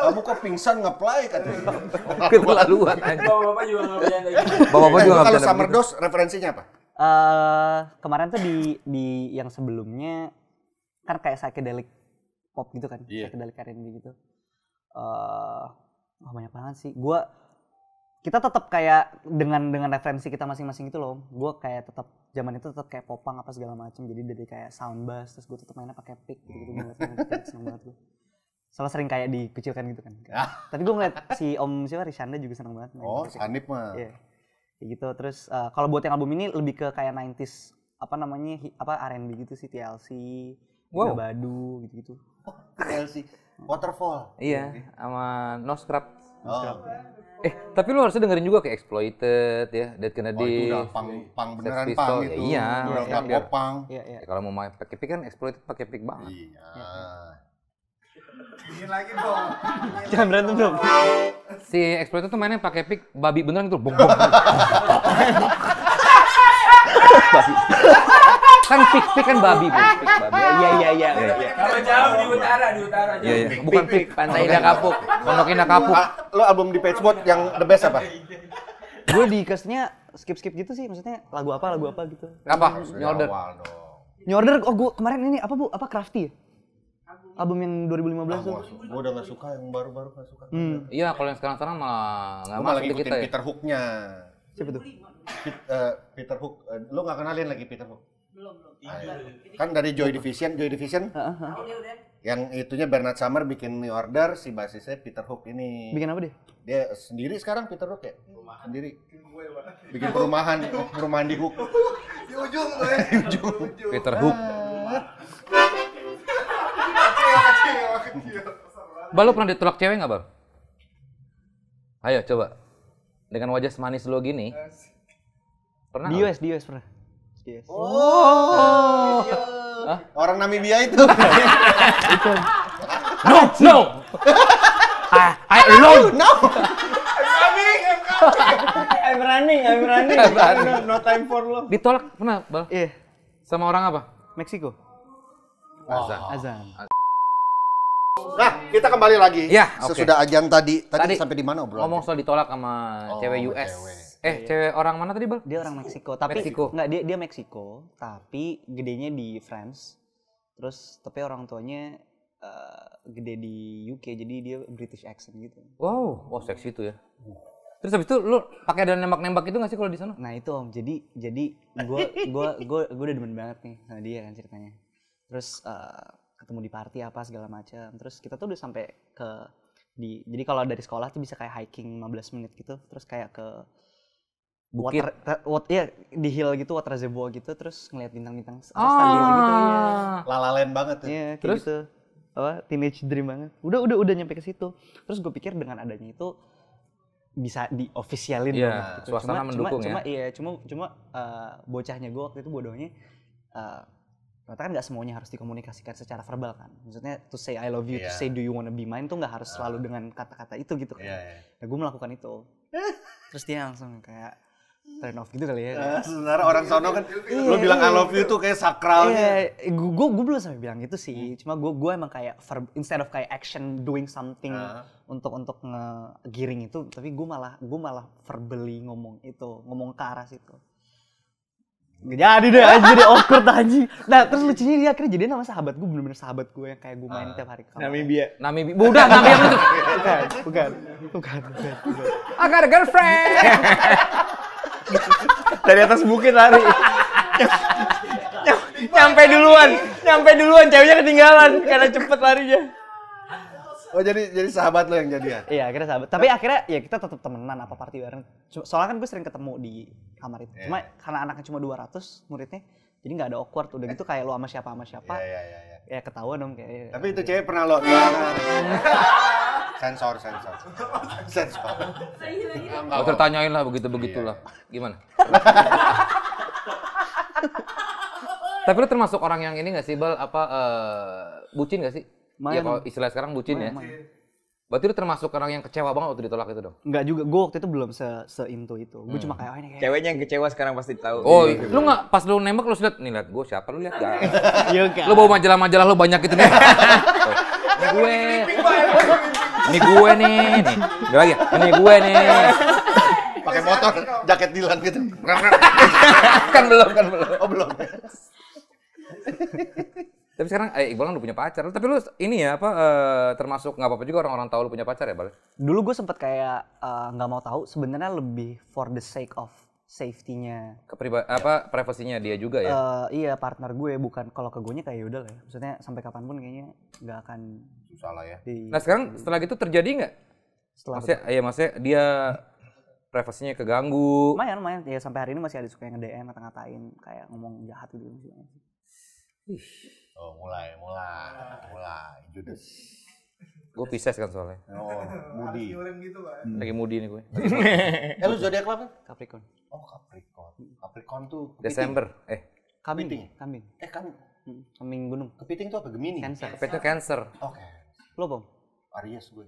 kamu kok pingsan ngeplay katanya. Keterlaluan aja. Bapak-bapak juga ngapain gitu. Bapak-bapak juga eh, ngapain. Kalau summer dose referensinya apa? Uh, kemarin tuh di di yang sebelumnya kan kayak psychedelic pop gitu kan, yeah. psychedelic R&B gitu. Uh, oh banyak banget sih. Gua kita tetap kayak dengan dengan referensi kita masing-masing itu loh gua kayak tetap zaman itu tetap kayak popang apa segala macam jadi dari kayak sound bass terus gue tetap mainnya pakai pick gitu gitu banget seneng banget gue soalnya sering kayak dikucilkan gitu kan. Tapi gue ngeliat si Om siapa Rishanda juga seneng banget. Oh, si Hanif mah. Iya. Kayak gitu. Terus uh, kalau buat yang album ini lebih ke kayak 90s apa namanya apa R&B gitu sih TLC, wow. Badu gitu-gitu. Oh, TLC, Waterfall. Iya, sama No Scrub. No Scrub. Oh. Eh, tapi lu harusnya dengerin juga kayak Exploited ya, Dead Kennedy. Oh, itu udah pang, pang beneran pang iya, itu. Iya, udah iya, iya. iya, iya, iya. Kalau mau pakai pick kan Exploited pakai pick banget. Iya. iya. iya. Bikin lagi dong. Jangan berantem dong. Si eksploitor tuh mainnya pakai pick babi beneran gitu. Bong bong. babi. kan pick pick kan babi, bu. Iya iya iya. iya. iya, iya. Kalau jauh di utara, di utara Iya, iya. Bukan pick, Pantai Indah Kapuk. Pondok Indah Kapuk. Lo album di Pageboard yang the best apa? Gue di kesnya skip-skip gitu sih, maksudnya lagu apa, lagu apa gitu. Apa? Nyorder. Nyorder oh gue kemarin ini apa bu, apa Crafty ya? album yang 2015 ah, tuh. Gue udah gak suka yang baru-baru gak suka. Hmm. Iya, kalau yang sekarang-sekarang malah gak malah lagi kita, ya. Peter Hook-nya. Siapa tuh? Pit, uh, Peter Hook. Uh, eh, lo gak kenalin lagi Peter Hook? Belum, belum. Ah, iya. Kan dari Joy Division, Joy Division. Uh, ah, -huh. Ah, yang itunya Bernard Summer bikin New Order, si basisnya Peter Hook ini. Bikin apa dia? Dia sendiri sekarang Peter Hook ya? Rumahan. Sendiri. Bikin perumahan, perumahan di Hook. di ujung tuh ujung. Peter Hook. Abah pernah ditolak cewek nggak, bal? Ayo coba. Dengan wajah semanis lo gini. Pernah? Di US, di US pernah. Yes. Oh. Hah? Orang Namibia itu. itu. No, no. I, I alone. No. I'm running, I'm running. I'm running, I'm running. I'm running. No, no time for love. Ditolak pernah, Bal? Iya. Yeah. Sama orang apa? Meksiko. Wow. Azan. Azan. Azan. Nah, kita kembali lagi. Ya, okay. sesudah ajan tadi. Tadi, tadi sampai di mana Bro? Ngomong soal ditolak sama oh, cewek US. Cewek. Eh, iya. cewek orang mana tadi, Bro? Dia orang Meksiko, tapi Meksiko. enggak dia dia Meksiko, tapi gedenya di France. Terus tapi orang tuanya uh, gede di UK, jadi dia British accent gitu. Wow, wow oh, seksi tuh ya. Terus habis itu lu pakai ada nembak-nembak itu gak sih kalau di sana? Nah, itu Om. Jadi jadi gua gua gua, gua udah demen banget nih sama dia kan ceritanya. Terus uh, ketemu di party apa segala macam terus kita tuh udah sampai ke di jadi kalau dari sekolah tuh bisa kayak hiking 15 menit gitu terus kayak ke bukit water, water ya di hill gitu water reservoir gitu terus ngeliat bintang-bintang oh. ah. gitu ya lalalain banget ya, kayak terus gitu. apa teenage dream banget udah udah udah nyampe ke situ terus gue pikir dengan adanya itu bisa diofisialin yeah, iya, gitu. suasana cuma, mendukung cuma, ya cuma iya cuma cuma uh, bocahnya gue waktu itu bodohnya uh, ternyata kan gak semuanya harus dikomunikasikan secara verbal kan maksudnya to say I love you yeah. to iya. say do you wanna be mine tuh gak harus ah. selalu dengan kata-kata itu gitu kan yeah, iya. yeah. nah gue melakukan itu terus dia langsung kayak turn off gitu kali ya uh, sebenarnya orang sono kan yeah, lo bilang iya. I love you tuh kayak sakral yeah, gue gue belum sampai bilang gitu sih hmm. cuma gue gue emang kayak verb, instead of kayak action doing something uh. untuk untuk ngegiring itu tapi gue malah gue malah verbally ngomong itu ngomong ke arah situ Gak jadi deh anjir deh awkward aja. Nah, terus lucunya dia akhirnya jadi nama sahabat gue, bener-bener sahabat gue yang kayak gue main uh, tiap hari. kamu. Namibia. Namibia. Udah, Namibia bukan. Bukan, bukan. Bukan, bukan. I got a girlfriend. Dari atas bukit lari. nyampe duluan, nyampe duluan ceweknya ketinggalan karena cepet larinya. Oh jadi jadi sahabat lo yang jadi ya. Iya akhirnya sahabat. Tapi akhirnya ya kita tetap temenan apa party bareng. Soalnya kan gue sering ketemu di kamar itu. Yeah. Cuma karena anaknya cuma 200 muridnya, jadi nggak ada awkward. Udah gitu kayak lo sama siapa sama siapa. yeah, yeah, Yeah. Iya. Ya ketawa dong kayak. Iya. Tapi itu cewek pernah lo iya. sensor, sensor. sensor. Enggak tertanyain lah begitu-begitulah. Gimana? Tapi lu termasuk orang yang ini nggak sih, Bal? Apa eh, bucin nggak sih? Main. Ya kalau istilah sekarang bucin ya. Berarti lu termasuk orang yang kecewa banget waktu ditolak itu dong? Enggak juga, gue waktu itu belum se -se itu. Gue hmm. cuma kayak oh, ini kayak ceweknya yang kecewa sekarang pasti tahu. Oh, iya. lu nggak pas lu nembak lu lihat nih liat gue siapa lu lihat gak? Iya Lu bawa majalah-majalah lu banyak itu nih. ini gue. ini gue nih, nih. Gak lagi. Ini gue nih. Pakai motor, jaket Dilan gitu. kan belum, kan belum. Oh, belum. Tapi sekarang eh Iqbal kan udah punya pacar. Tapi lu ini ya apa uh, termasuk nggak apa-apa juga orang-orang tahu lu punya pacar ya, Bal? Dulu gue sempet kayak eh, nggak uh, mau tahu sebenarnya lebih for the sake of safety-nya. Kepriba apa privasinya dia juga ya? Uh, iya, partner gue bukan kalau ke gue nya kayak ya udah lah ya. Maksudnya sampai kapanpun kayaknya nggak akan susah lah ya. Di... Nah, sekarang setelah itu terjadi nggak? Setelah maksudnya, iya maksudnya dia privasinya keganggu. Lumayan, lumayan. Ya sampai hari ini masih ada suka yang nge-DM ngata-ngatain kayak ngomong jahat gitu. Ih. Oh, mulai, mulai, mulai, judes. Gue Pisces kan soalnya. Oh, Mudi. gitu Hmm. Lagi Mudi nih gue. eh lu zodiak apa? Capricorn. Oh, Capricorn. Capricorn tuh kepiting. Desember. Eh, kambing. Kepiting. Kambing. Eh, kan hmm, kambing gunung. Kepiting tuh apa? Gemini. Cancer. Kepiting Cancer. Oke. Okay. Lo, Bang? Aries gue.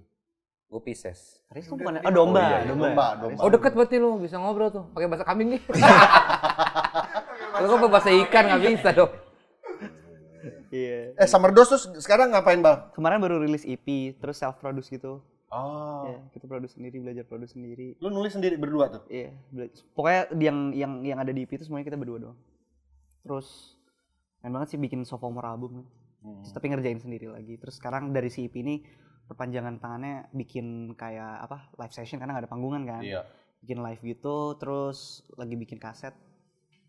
Gue Pisces. Aries tuh bukan ah domba, oh, iya, iya domba. domba, domba. Oh, deket berarti lu bisa ngobrol tuh pakai bahasa kambing nih. Kalau gue bahasa ikan nggak bisa dong. Iya. Eh Summer Dose tuh sekarang ngapain bang? Kemarin baru rilis EP, terus self produce gitu. Oh. Yeah, kita produce sendiri, belajar produce sendiri. Lu nulis sendiri berdua tuh? Iya. Pokoknya yang yang yang ada di EP itu semuanya kita berdua doang. Terus keren banget sih bikin sophomore album. Hmm. Terus, tapi ngerjain sendiri lagi. Terus sekarang dari si EP ini perpanjangan tangannya bikin kayak apa live session karena nggak ada panggungan kan. Iya. Bikin live gitu, terus lagi bikin kaset,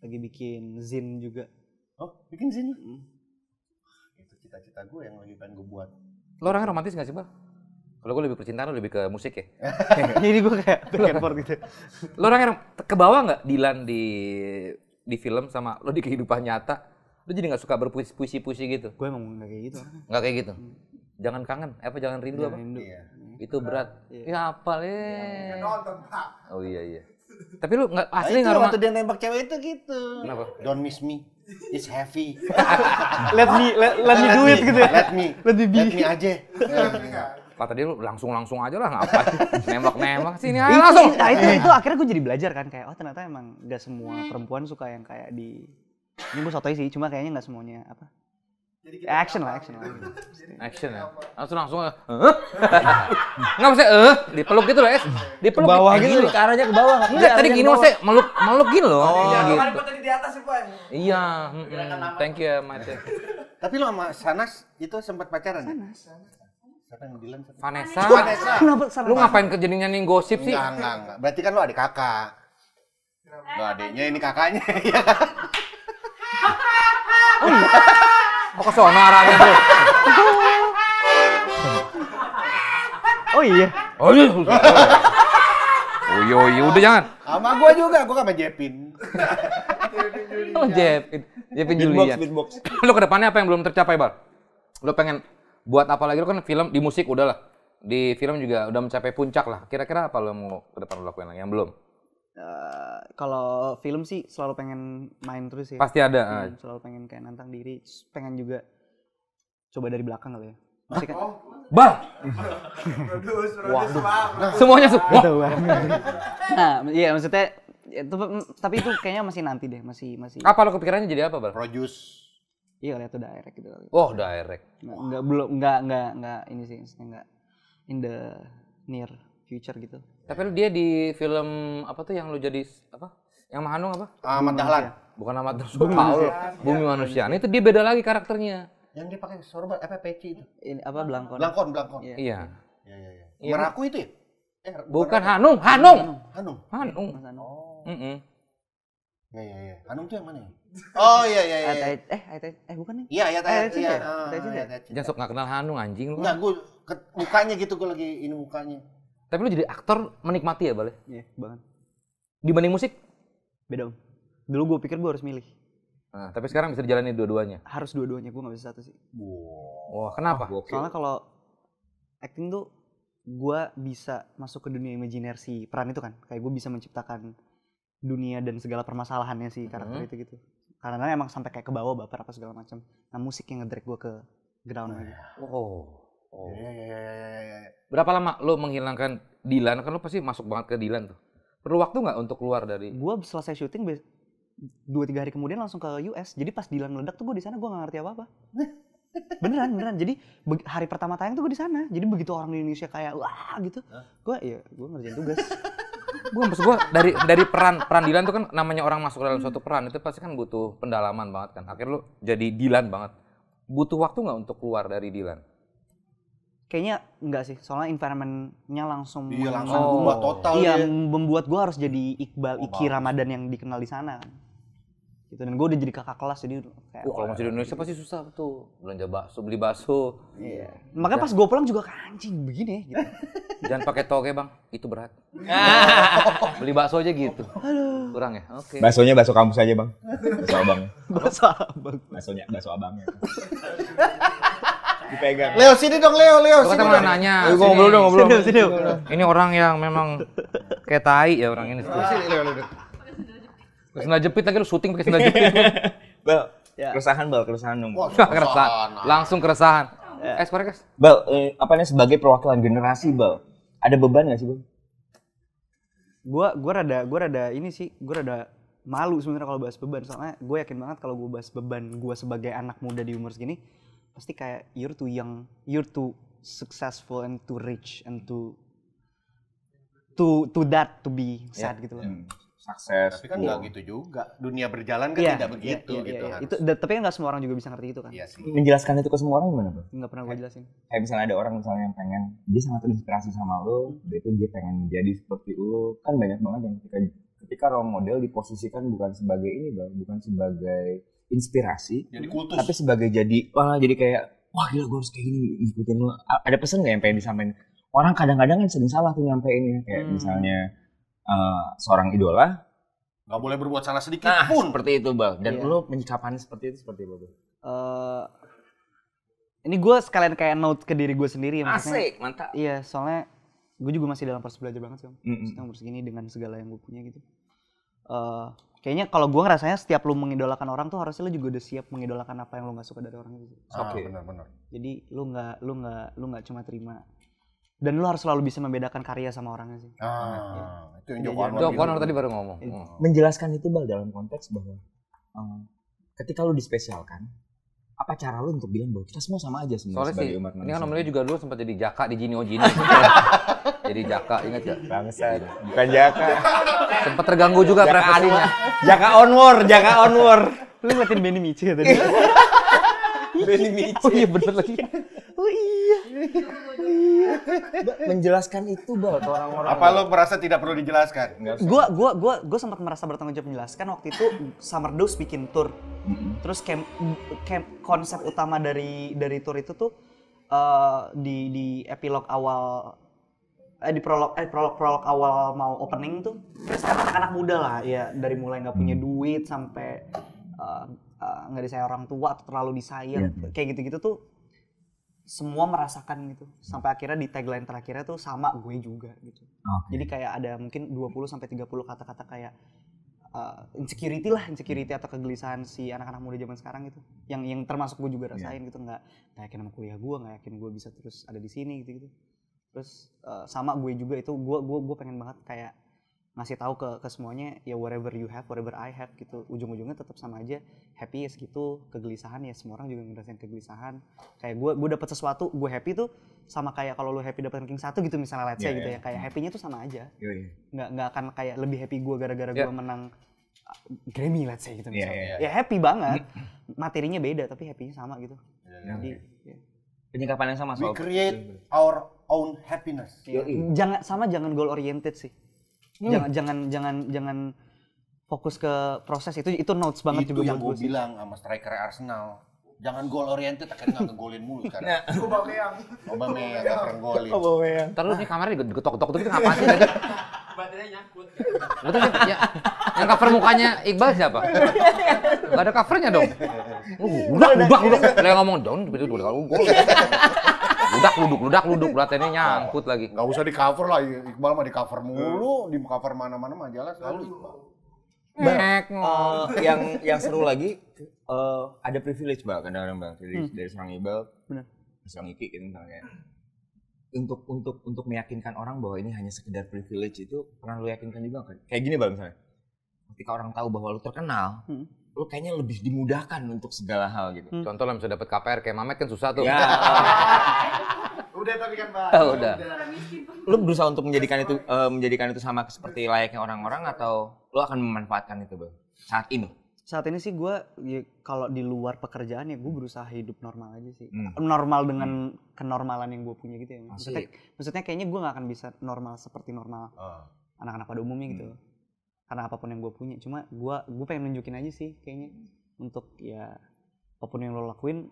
lagi bikin zin juga. Oh, bikin zin? cita-cita gue yang lagi pengen gue buat. Lo orangnya romantis gak sih, Bang? Kalau gue lebih percintaan lo lebih ke musik ya. Jadi gue kayak back gitu. Lo orangnya ke bawah nggak Dilan di di film sama lo di kehidupan nyata? Lo jadi nggak suka berpuisi-puisi gitu? Gue emang nggak kayak gitu. Nggak kayak gitu. Jangan kangen, eh, apa jangan rindu jangan apa? Rindu. Iya. Itu iya. berat. Iya. Ya apa le? Iya, nonton, Pak. Oh iya iya. Tapi lu nggak asli nggak nah, romantis. Waktu dia nembak cewek itu gitu. Kenapa? Don't miss me. It's heavy. let me let, let me do it gitu ya. Let me. Let me be. Let me aja. Kata lu langsung-langsung aja lah ngapain nembak-nembak sini aja langsung. Nah, itu itu akhirnya gue jadi belajar kan kayak oh ternyata emang gak semua perempuan suka yang kayak di ini gue sotoy sih cuma kayaknya nggak semuanya apa action lah action lah gitu. action ya langsung langsung eh. nggak bisa eh dipeluk gitu loh es dipeluk ke bawah gitu caranya gitu arahnya ke bawah enggak tadi gini iya, maksudnya meluk meluk gini gitu loh oh, iya, iya, gitu. tadi di atas ya iya thank you eh, Mate tapi lo sama Sanas itu sempat pacaran ya? Sanas Siapa yang bilang? Vanessa. Vanessa. Lu ngapain ke jadinya nih gosip sih? Enggak, enggak, enggak. Berarti kan lu adik kakak. Lu adiknya ini kakaknya. Iya. Oh ke sono arahnya tuh. Oh iya. Oh iya. oh iya. iya. udah jangan. Sama gue juga, Gue sama Jepin. Sama oh, Jepin. Jepin Julian. Beatbox, beatbox. Lo kedepannya apa yang belum tercapai, Bar? Lo pengen buat apa lagi? Lo kan film, di musik udah lah. Di film juga udah mencapai puncak lah. Kira-kira apa lo mau kedepan lo lakuin lagi yang belum? Eh, kalau film sih selalu pengen main terus ya. Pasti ada. Ah. Hmm, selalu pengen kayak nantang diri, pengen juga coba dari belakang kali ya. Masih kan? Oh. Bah. Waduh. Nah, semuanya su. Wah. nah, iya maksudnya itu, ya, mm, tapi itu kayaknya masih nanti deh, masih masih. Apa lo kepikirannya jadi apa, Bang? Produce. Iya, lihat tuh direct gitu. Oh, direct. Enggak, enggak belum enggak enggak enggak ini sih, enggak in the near future gitu. Tapi lu dia di film apa tuh yang lu jadi apa? Yang Mahanung apa? Ahmad Dahlan. Bukan Ahmad Dahlan. Bumi Paul. Bumi Manusia. Nah, ini tuh dia beda lagi karakternya. Yang dia pakai sorban apa peci itu? Ini apa belangkon? Belangkon, belangkon. Iya. Iya, iya, iya. iya. iya. Meraku itu ya? Eh, bukan Hanung, Hanung. Hanung. Hanung. Hanung. Oh. Mm iya iya. iya. Hanung tuh yang mana ya? Oh iya iya iya. iya. Eh ayat eh bukan nih. Iya ayat eh, ayat cinta. Ayat cinta. Jangan sok nggak kenal Hanung anjing lu. Enggak, gue mukanya gitu gue lagi ini mukanya. Tapi lu jadi aktor menikmati ya, Bale? Ya? Iya, banget. Dibanding musik? Beda, Om. Dulu gue pikir gue harus milih. Nah, tapi sekarang bisa dijalani dua-duanya? Harus dua-duanya, gue gak bisa satu sih. Wow. Wah, kenapa? Oh, Soalnya kalau acting tuh gue bisa masuk ke dunia imajinasi, peran itu kan. Kayak gue bisa menciptakan dunia dan segala permasalahannya si mm-hmm. karakter -hmm. itu gitu. Karena emang sampai kayak ke bawah baper apa segala macam. Nah musik yang ngedrag gue ke ground lagi. Oh. Oh. Ya, ya, ya, ya, Berapa lama lo menghilangkan Dilan? Kan lo pasti masuk banget ke Dilan tuh. Perlu waktu nggak untuk keluar dari? Gua selesai syuting dua tiga hari kemudian langsung ke US. Jadi pas Dilan meledak tuh gue di sana gue nggak ngerti apa apa. beneran beneran. Jadi hari pertama tayang tuh gue di sana. Jadi begitu orang di Indonesia kayak wah gitu, gue ya gue ngerjain tugas. gue maksud gue dari dari peran peran Dilan tuh kan namanya orang masuk dalam suatu peran itu pasti kan butuh pendalaman banget kan. Akhirnya lo jadi Dilan banget. Butuh waktu nggak untuk keluar dari Dilan? kayaknya enggak sih soalnya environmentnya langsung iya langsung oh, berubah total iya ya. membuat gue harus jadi Iqbal oh, Iki Ramadan yang dikenal di sana kan. gitu dan gue udah jadi kakak kelas jadi kayak kalau masih di Indonesia pasti susah tuh belanja bakso beli bakso iya makanya pas gue pulang juga kancing begini ya, gitu. jangan pakai toge bang itu berat beli bakso aja gitu Halo. kurang ya oke okay. baksonya bakso kampus aja bang bakso abang bakso abang baksonya bakso abangnya dipegang. Leo sini dong Leo, Leo Kau sini. Kita mau nanya. Ayo ngobrol dong, ngobrol. Sini, sini. Ini orang yang memang kayak tai ya orang ini. Sini Leo, Leo. sendal jepit lagi lu syuting pakai sendal jepit. Bel, ya. keresahan Bel, keresahan dong. keresahan. keresahan. Ah. Langsung keresahan. Ya. Eh, Bel, eh, apa ini sebagai perwakilan generasi Bel? Ada beban gak sih Bel? Gua, gua rada, gua rada ini sih, gua rada malu sebenarnya kalau bahas beban soalnya gue yakin banget kalau gue bahas beban gue sebagai anak muda di umur segini pasti kayak you're too young, you're too successful and too rich and too to to that to be ya, sad yeah. gitu loh. Mm. Sukses. Tapi kan nggak gitu juga. Dunia berjalan kan yeah, tidak iya, begitu yeah, yeah, gitu. Yeah, yeah. Itu tapi kan nggak semua orang juga bisa ngerti itu kan. Yeah, sih. Menjelaskan itu ke semua orang gimana, Bro? Nggak pernah gue jelasin. Kayak misalnya ada orang misalnya yang pengen dia sangat terinspirasi sama lo, dia itu dia pengen menjadi seperti lo. Kan banyak banget yang ketika ketika role model diposisikan bukan sebagai ini, Bang, bukan sebagai inspirasi jadi kultus. tapi sebagai jadi wah jadi kayak wah gila gue harus kayak gini ngikutin lo ada pesan nggak yang pengen disampaikan orang kadang-kadang kan sering salah tuh nyampeinnya kayak hmm. misalnya uh, seorang idola nggak boleh berbuat salah sedikit nah, pun seperti itu bang dan iya. lo menyikapannya seperti itu seperti apa uh, ini gue sekalian kayak note ke diri gue sendiri ya, asik mantap iya soalnya gue juga masih dalam proses belajar banget sih om mm -hmm. segini dengan segala yang gue punya gitu uh, kayaknya kalau gue ngerasanya setiap lu mengidolakan orang tuh harusnya lu juga udah siap mengidolakan apa yang lu nggak suka dari orang itu. Ah, Oke. Okay. Ah, Benar-benar. Jadi lu nggak lu nggak lu nggak cuma terima dan lu harus selalu bisa membedakan karya sama orangnya sih. Ah, ya. itu yang iya, iya, iya. Joko Anwar. Joko Anwar tadi baru ngomong. Hmm. Menjelaskan itu bal dalam konteks bahwa um, ketika lu dispesialkan, apa cara lu untuk bilang bahwa kita semua sama aja sebenarnya sebagai sih, umat manusia? Ini kan namanya juga dulu sempat jadi jaka di jinio jinio jadi jaka, ingat gak? Bangsa, iya, bukan jaka. sempat terganggu juga jaka privasinya. Jaka onward, jaka onward. Lu ngeliatin Benny Michi tadi. Benny Michi. Oh iya bener lagi. Oh Iya. iya. Menjelaskan itu bal ke orang-orang. Apa lo merasa tidak perlu dijelaskan? Gua gua gua gua sempat merasa bertanggung jawab menjelaskan waktu itu Summer Dose bikin tour. Mm-hmm. Terus camp, camp konsep utama dari dari tour itu tuh uh, di di epilog awal eh, di prolog eh prolog prolog awal mau opening tuh terus kan anak-anak muda lah ya dari mulai nggak punya mm-hmm. duit sampai eh, eh, nggak uh, uh, disayang orang tua atau terlalu disayang yeah. Iya. kayak gitu-gitu tuh semua merasakan gitu sampai akhirnya di tagline terakhirnya tuh sama gue juga gitu okay. jadi kayak ada mungkin 20 sampai 30 kata-kata kayak uh, insecurity lah insecurity atau kegelisahan si anak-anak muda zaman sekarang gitu yang yang termasuk gue juga iya. rasain yeah. gitu nggak nggak yakin sama kuliah gue nggak yakin gue bisa terus ada di sini gitu gitu terus uh, sama gue juga itu gue gue gue pengen banget kayak ngasih tahu ke ke semuanya ya whatever you have whatever I have gitu ujung-ujungnya tetap sama aja happy yes gitu kegelisahan ya semua orang juga ngerasain kegelisahan kayak gue gue dapat sesuatu gue happy tuh sama kayak kalau lu happy dapat ranking satu gitu misalnya let's say yeah. gitu iya. ya kayak hmm. happynya tuh sama aja yeah, yeah. nggak nggak akan kayak lebih happy gue gara-gara yeah. gue iya. menang uh, Grammy let's say gitu iya, misalnya yeah, yeah, yeah. ya happy banget hmm. materinya beda tapi happynya sama gitu yeah, jadi yeah. Ya. penyikapan yang sama soal we create our own happiness yeah. jangan sama jangan goal oriented sih Hmm. Iya jangan jangan jangan jangan fokus ke proses itu itu notes banget itu juga yang gue bilang sama striker Arsenal jangan goal oriented akhirnya nggak ngegolin mulu kan Aubameyang iya. Aubameyang nggak pernah golin Aubameyang terus di kamarnya digetok-getok gitu ngapain sih tadi baterainya nyangkut betul ya yang cover mukanya Iqbal siapa nggak ada covernya dong udah udah udah lagi ngomong down itu udah gol ludak luduk ludak luduk berarti ini nyangkut lagi nggak usah di cover lah Iqbal mah di cover mulu hmm. di cover mana-mana majalah selalu Iqbal Bang, nah, eh, yang yang seru lagi uh, ada privilege bang kadang-kadang bang dari, hmm. dari sang Iqbal, sang Iki gitu misalnya untuk untuk untuk meyakinkan orang bahwa ini hanya sekedar privilege itu pernah lu yakinkan juga kan? Kayak gini bang misalnya, ketika orang tahu bahwa lu terkenal, hmm lo oh, kayaknya lebih dimudahkan untuk segala hal gitu. Hmm. Contoh lah bisa dapat KPR kayak Mamet kan susah tuh. Ya. udah tapi kan Pak. Oh, udah. Lo berusaha untuk menjadikan itu uh, menjadikan itu sama seperti layaknya orang-orang atau lo akan memanfaatkan itu bang saat ini? Saat ini sih gue ya, kalau di luar pekerjaan ya gue berusaha hidup normal aja sih. Hmm. Normal dengan hmm. kenormalan yang gue punya gitu ya. Maksudnya, maksudnya kayaknya gue nggak akan bisa normal seperti normal oh. anak-anak pada umumnya gitu. Hmm karena apapun yang gue punya cuma gue gue pengen nunjukin aja sih kayaknya hmm. untuk ya apapun yang lo lakuin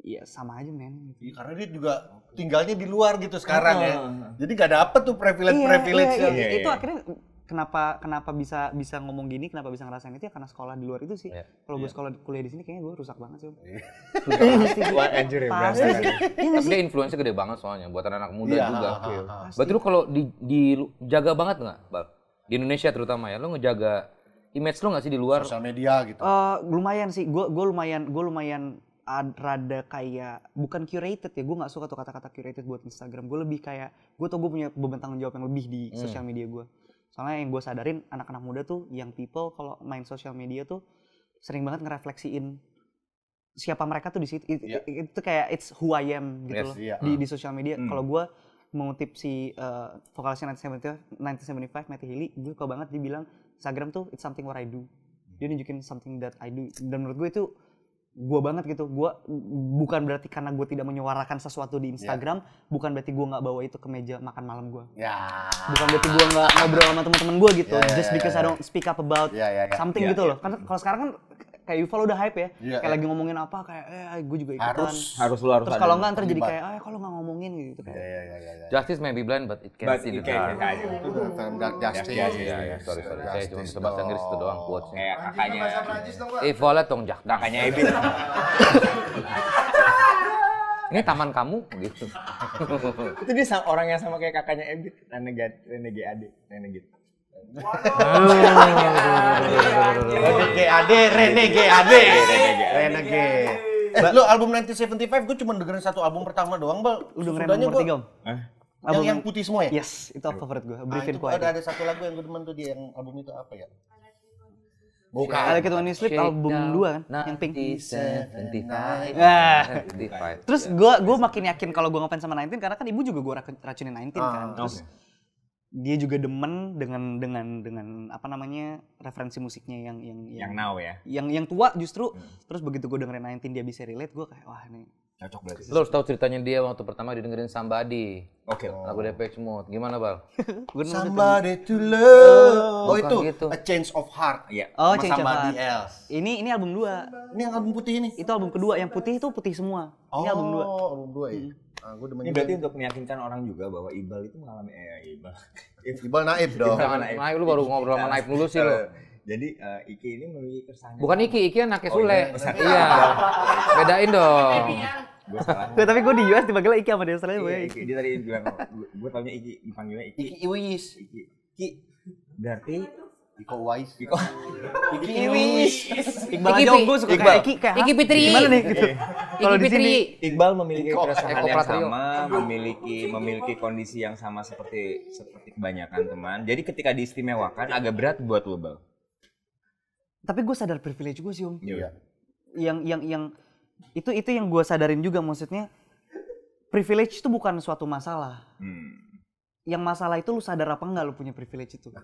ya sama aja men ya, karena dia juga tinggalnya di luar gitu sekarang oh. ya jadi nggak dapet tuh privilege privilege iya, iya, iya, iya, itu iya. akhirnya kenapa kenapa bisa bisa ngomong gini kenapa bisa ngerasain itu ya karena sekolah di luar itu sih yeah. kalau gue yeah. sekolah kuliah di sini kayaknya gue rusak banget sih pasti iya. anjir ya tapi dia influence gede banget soalnya buat anak, -anak muda yeah, juga okay. berarti lu kalau di, di jaga banget nggak di Indonesia terutama ya lo ngejaga image lo nggak sih di luar sosial media gitu uh, lumayan sih gue gue lumayan gue lumayan ad, rada kayak bukan curated ya gue nggak suka tuh kata-kata curated buat Instagram gue lebih kayak gue tau gue punya beban tanggung jawab yang lebih di hmm. sosial media gue soalnya yang gue sadarin anak-anak muda tuh yang people kalau main sosial media tuh sering banget ngerefleksiin siapa mereka tuh di situ yeah. itu kayak it's who I am gitu yes, loh yeah. di hmm. di sosial media hmm. kalau gue mengutip si uh, vokalisnya 1975, Matty Healy, gue kau banget dia bilang Instagram tuh it's something what I do. Dia nunjukin something that I do. Dan menurut gue itu gue banget gitu. Gue bukan berarti karena gue tidak menyuarakan sesuatu di Instagram, yeah. bukan berarti gue nggak bawa itu ke meja makan malam gue. Yeah. Bukan berarti gue nggak ngobrol sama teman-teman gue gitu. Yeah, yeah, Just ya, because yeah, yeah. I ya. don't speak up about yeah, yeah, yeah. something yeah, gitu yeah. loh. Ya. Karena kalau sekarang kan kayak Yuval udah hype ya. Yeah, kayak yeah. lagi ngomongin apa kayak eh, eh gue juga ikutan. Harus harus lu harus. Terus kalau enggak ntar jadi kayak eh kalau nggak ngomongin gitu. Iya, iya iya iya iya. Justice may be blind but it can but see the dark. Film Dark iya, Justice. Iya, iya iya Sorry sorry. Saya cuma bisa bahasa Inggris itu doang quotes Kayak kakaknya. Eh volet dong Jack. Kakaknya Ebin. Ini taman kamu gitu. itu dia orang yang sama kayak kakaknya Ebit, renegade, renegade, renegade. Renegade, Renegade, Renegade. Eh, lo album 1975 gue cuma dengerin satu album pertama doang, Bal. Lu dengerin nomor tiga, Album yang, putih semua ya? Yes, itu favorit gue. Briefin ah, ada, ada satu lagu yang gue demen tuh dia yang album itu apa ya? Bukan. Ada Like It Sleep album 2 kan, yang pink. 75. Ah. Terus gue gue makin yakin kalau gue ngefans sama 19 karena kan ibu juga gue racunin 19 kan. Ah, Terus dia juga demen dengan dengan dengan apa namanya referensi musiknya yang yang yang, yang now ya yang yang tua justru hmm. terus begitu gue dengerin 19 dia bisa relate gue kayak wah ini cocok banget lo harus tahu ceritanya dia waktu pertama dia dengerin Somebody oke okay. oh. lagu Depeche Mode gimana bal Somebody to love oh, oh itu gitu. A Change of Heart ya yeah. oh Sama Change of Heart else. ini ini album dua ini album putih ini itu album kedua yang putih itu putih semua oh, ini album dua oh, album dua ya hmm Uh, ah, gue demen Ini berarti untuk meyakinkan orang juga bahwa ibal itu mengalami eh ibal Ibal naib dong. Ibal naib. naib. lu baru ngobrol sama naib dulu sih lo. Jadi uh, Iki ini memiliki tersangka Bukan Iki, Iki anaknya oh, iya. Sule. iya. Bedain dong. Gue tapi gue di US dipanggilnya Iki sama dia selain gue. Iya, Iki. Dia tadi bilang gue tahunya Iki dipanggilnya Iki. Iki Iwis. Iki. Berarti Iko Uwais. Iko. Uwais. Iqbal aja Jonggo suka Iqbal. Iki kayak Iki Fitri. Gimana nih gitu. Kalau di sini Iqbal memiliki keresahan yang sama, memiliki memiliki kondisi yang sama seperti seperti kebanyakan teman. Jadi ketika diistimewakan agak berat buat lo, Bal. Tapi gue sadar privilege gue sih, Om. Iya. iya. Yang yang yang itu itu yang gue sadarin juga maksudnya privilege itu bukan suatu masalah. Hmm yang masalah itu lu sadar apa enggak lu punya privilege itu.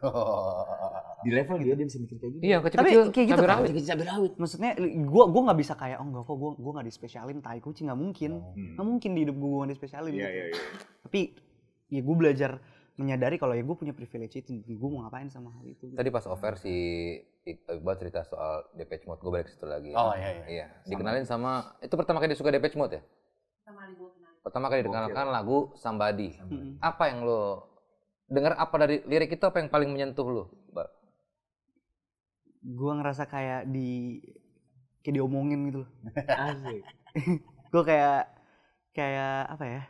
Di level gitu. dia dia bisa mikir kayak gitu. Iya, kecil -kecil, Tapi kayak gitu cabai kan? rawit. Cabai rawit. Maksudnya gua gua nggak bisa kayak oh enggak kok gua gua enggak dispesialin tai kucing nggak mungkin. Oh. Hmm. Nggak mungkin di hidup gua gua dispesialin. Iya, yeah, gitu. iya, gitu. yeah, yeah. Tapi ya gua belajar menyadari kalau ya gue punya privilege itu gue mau ngapain sama hal itu tadi pas over si Iqbal cerita soal DPH mode gue balik ke situ lagi oh iya iya, iya. dikenalin sama itu pertama kali dia suka DPH mode ya pertama kali Pertama kali dengarkan okay. lagu Sambadi, Hmm. Apa yang lo dengar apa dari lirik itu apa yang paling menyentuh lo? Gue ngerasa kayak di kayak diomongin gitu loh. Asik. gue kayak kayak apa ya?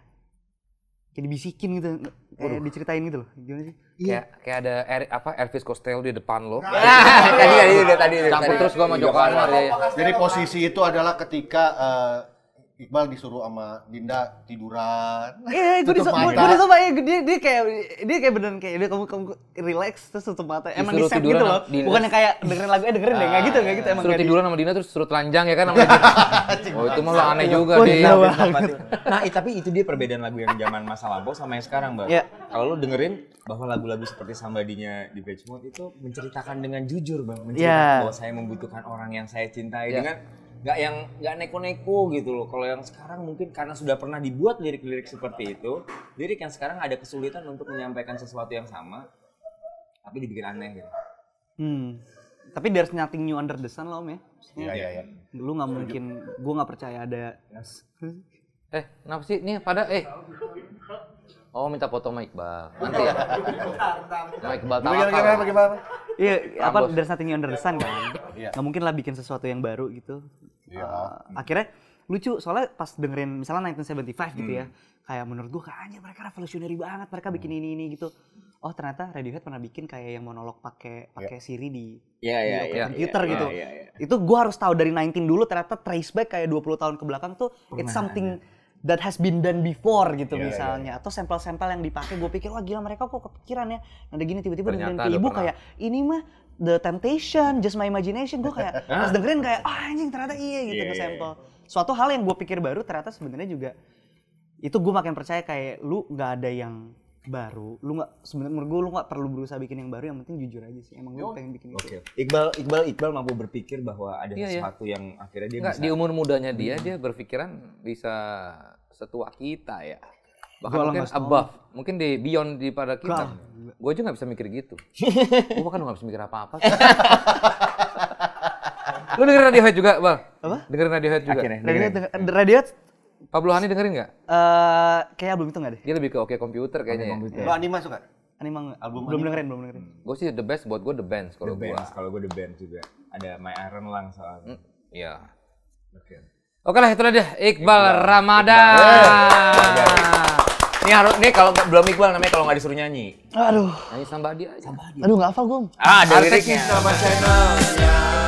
Kayak dibisikin gitu, kayak Waduh. diceritain gitu loh. Gimana sih? Iya. Kayak kayak ada er, apa Elvis Costello di depan lo. tadi tadi tadi. Campur terus gue mau iya, Joko Anwar. Iya. Jadi posisi itu adalah ketika uh, Iqbal disuruh sama Dinda tiduran. Iya, yeah, gue disuruh gue disuruh ya dia dia kayak dia kayak beneran kayak dia kamu kamu relax terus tutup mata. Emang di set gitu loh. Dina. Bukan yang kayak dengerin lagu eh dengerin deh enggak gitu enggak gitu emang. Suruh tiduran sama Dinda terus suruh telanjang ya kan sama oh, itu malah aneh juga deh. Nah, tapi itu dia perbedaan lagu yang zaman masa lampau sama yang sekarang, Mbak. Yeah. Kalau lu dengerin bahwa lagu-lagu seperti Sambadinya di Beach Mode itu menceritakan dengan jujur, Bang. Menceritakan yeah. bahwa saya membutuhkan orang yang saya cintai yeah. dengan nggak yang nggak neko-neko gitu loh kalau yang sekarang mungkin karena sudah pernah dibuat lirik-lirik seperti itu lirik yang sekarang ada kesulitan untuk menyampaikan sesuatu yang sama tapi dibikin aneh gitu hmm tapi dari nothing new under the sun loh om ya iya iya iya lu nggak mungkin gue nggak percaya ada eh kenapa sih nih pada eh Oh minta foto Mike Iqbal. Nanti ya. Mike Iqbal tahu. Gimana gimana Iya, apa dari new under the sun kan? Iya. Gak mungkin lah bikin sesuatu yang baru gitu. Uh, akhirnya lucu soalnya pas dengerin misalnya 1975 gitu ya, hmm. ya kayak menurut gua kayaknya mereka revolusioner banget mereka bikin hmm. ini ini gitu oh ternyata Radiohead pernah bikin kayak yang monolog pakai iya. pakai yeah. Siri di, yeah, yeah, di komputer iya, yeah, gitu yeah, yeah, yeah. itu gua harus tahu dari 19 dulu ternyata trace back kayak 20 tahun ke belakang tuh pernah, it's something that has been done before gitu yeah, misalnya yeah. atau sampel-sampel yang dipakai gua pikir wah gila mereka kok kepikiran ya ada gini tiba-tiba dengan ke ibu kayak ini mah The Temptation, Just My Imagination, gue kayak ah. pas dengerin kayak oh, anjing ternyata iya gitu yeah. Iya, iya, ngesampel. Iya. Suatu hal yang gue pikir baru ternyata sebenarnya juga itu gue makin percaya kayak lu nggak ada yang baru lu nggak sebenarnya menurut gue lu nggak perlu berusaha bikin yang baru yang penting jujur aja sih emang lu oh. pengen bikin okay. itu Iqbal Iqbal Iqbal mampu berpikir bahwa ada yeah, sesuatu yeah. yang akhirnya dia Enggak, bisa di umur mudanya dia hmm. dia berpikiran bisa setua kita ya bahkan mungkin above tahu. mungkin di beyond daripada kita gue aja nggak bisa mikir gitu gue bahkan nggak bisa mikir apa apa lu dengerin Radiohead juga bang apa dengerin Radiohead juga Akhirnya, dengerin. radio Radiohead Pablo Hani dengerin nggak uh, kayak album itu nggak deh dia lebih ke oke komputer kayaknya okay, ya. komputer. Ya. lo anima suka anima album belum dengerin belum dengerin hmm. gue sih the best buat gue the band kalau gue kalau gue the band juga ada My Iron Lang soalnya hmm. iya oke Oke lah, itu dia Iqbal, Iqbal. Ramadan. Iqbal. Iqbal. Ini harus ini kalau belum Iqbal namanya kalau nggak disuruh nyanyi. Aduh. Nyanyi sambadi aja. Sambadi. Aduh nggak hafal gue. Ah, ada liriknya. sama channelnya.